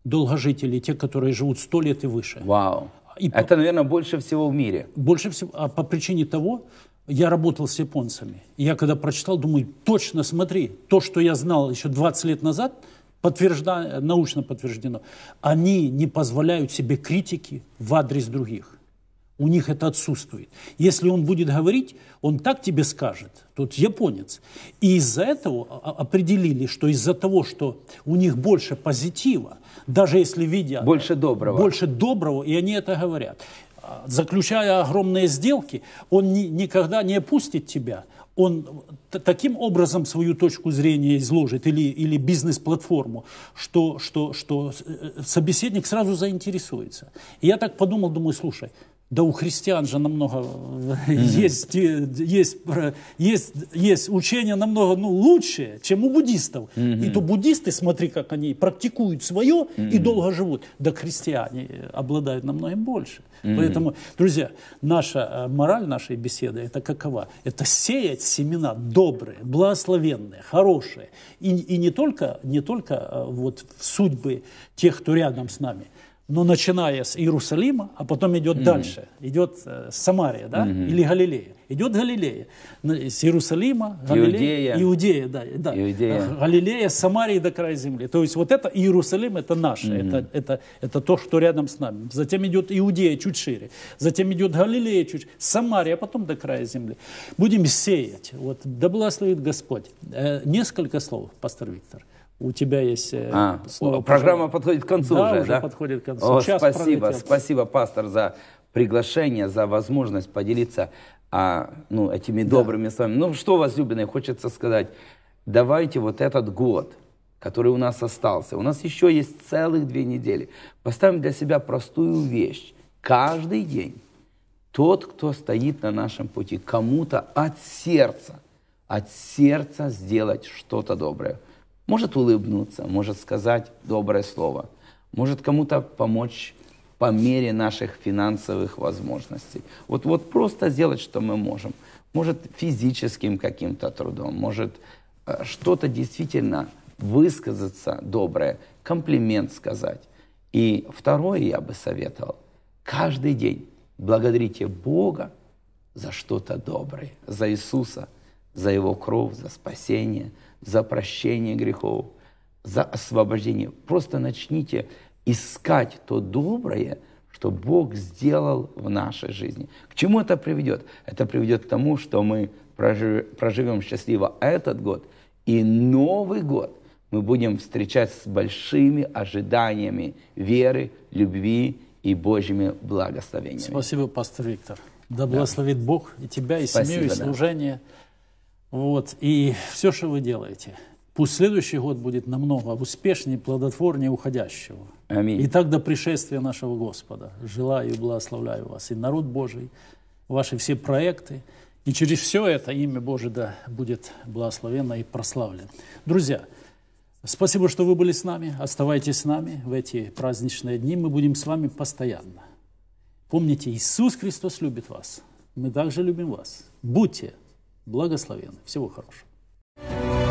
долгожителей, те, которые живут сто лет и выше. Вау. И это, по... наверное, больше всего в мире. Больше всего. А по причине того, я работал с японцами. я когда прочитал, думаю, точно смотри, то, что я знал еще 20 лет назад, подтвержда... научно подтверждено. Они не позволяют себе критики в адрес других. У них это отсутствует. Если он будет говорить, он так тебе скажет, Тут японец. И из-за этого определили, что из-за того, что у них больше позитива, даже если видят... Больше доброго. Больше доброго, и они это говорят заключая огромные сделки, он ни, никогда не опустит тебя. Он таким образом свою точку зрения изложит или, или бизнес-платформу, что, что, что э, э, собеседник сразу заинтересуется. И я так подумал, думаю, слушай, да у христиан же намного э, есть, есть, э, есть, есть учение намного ну, лучше, чем у буддистов. И то буддисты, смотри, как они практикуют свое и долго живут. Да христиане э, обладают намного больше. Поэтому, друзья, наша мораль нашей беседы это какова? Это сеять семена добрые, благословенные, хорошие. И, и не только, не только вот, судьбы тех, кто рядом с нами – но начиная с Иерусалима, а потом идет mm дальше, идет э, Самария, да, mm-hmm. или Галилея, идет Галилея, с Иерусалима, Галилея, Иудея, Иудея да, да, Иудея. Галилея, Самария до края земли. То есть вот это Иерусалим, это наше, mm-hmm. это, это, это то, что рядом с нами. Затем идет Иудея чуть шире, затем идет Галилея чуть Самария, а потом до края земли. Будем сеять. Вот, да благословит Господь. Э, несколько слов, пастор Виктор. Э, у тебя есть... Э, а, снова программа пожалуйста. подходит к концу да, уже, уже да? подходит к концу. О, Час спасибо, пролетел. спасибо, пастор, за приглашение, за возможность поделиться а, ну, этими да. добрыми словами. Ну, что, возлюбленные, хочется сказать, давайте вот этот год, который у нас остался, у нас еще есть целых две недели, поставим для себя простую вещь. Каждый день тот, кто стоит на нашем пути, кому-то от сердца, от сердца сделать что-то доброе – может улыбнуться, может сказать доброе слово, может кому-то помочь по мере наших финансовых возможностей. Вот, вот просто сделать, что мы можем. Может физическим каким-то трудом, может э, что-то действительно высказаться доброе, комплимент сказать. И второе я бы советовал. Каждый день благодарите Бога за что-то доброе, за Иисуса, за Его кровь, за спасение – за прощение грехов, за освобождение. Просто начните искать то доброе, что Бог сделал в нашей жизни. К чему это приведет? Это приведет к тому, что мы проживем счастливо этот год и Новый год. Мы будем встречать с большими ожиданиями веры, любви и Божьими благословениями. Спасибо, пастор Виктор. Да, да. благословит Бог и тебя, и Спасибо, семью, и служение. Да. Вот. И все, что вы делаете, пусть следующий год будет намного успешнее, плодотворнее уходящего. Аминь. И так до пришествия нашего Господа. Желаю и благословляю вас. И народ Божий, ваши все проекты. И через все это имя Божие да, будет благословенно и прославлено. Друзья, спасибо, что вы были с нами. Оставайтесь с нами в эти праздничные дни. Мы будем с вами постоянно. Помните, Иисус Христос любит вас. Мы также любим вас. Будьте благословенны. Всего хорошего.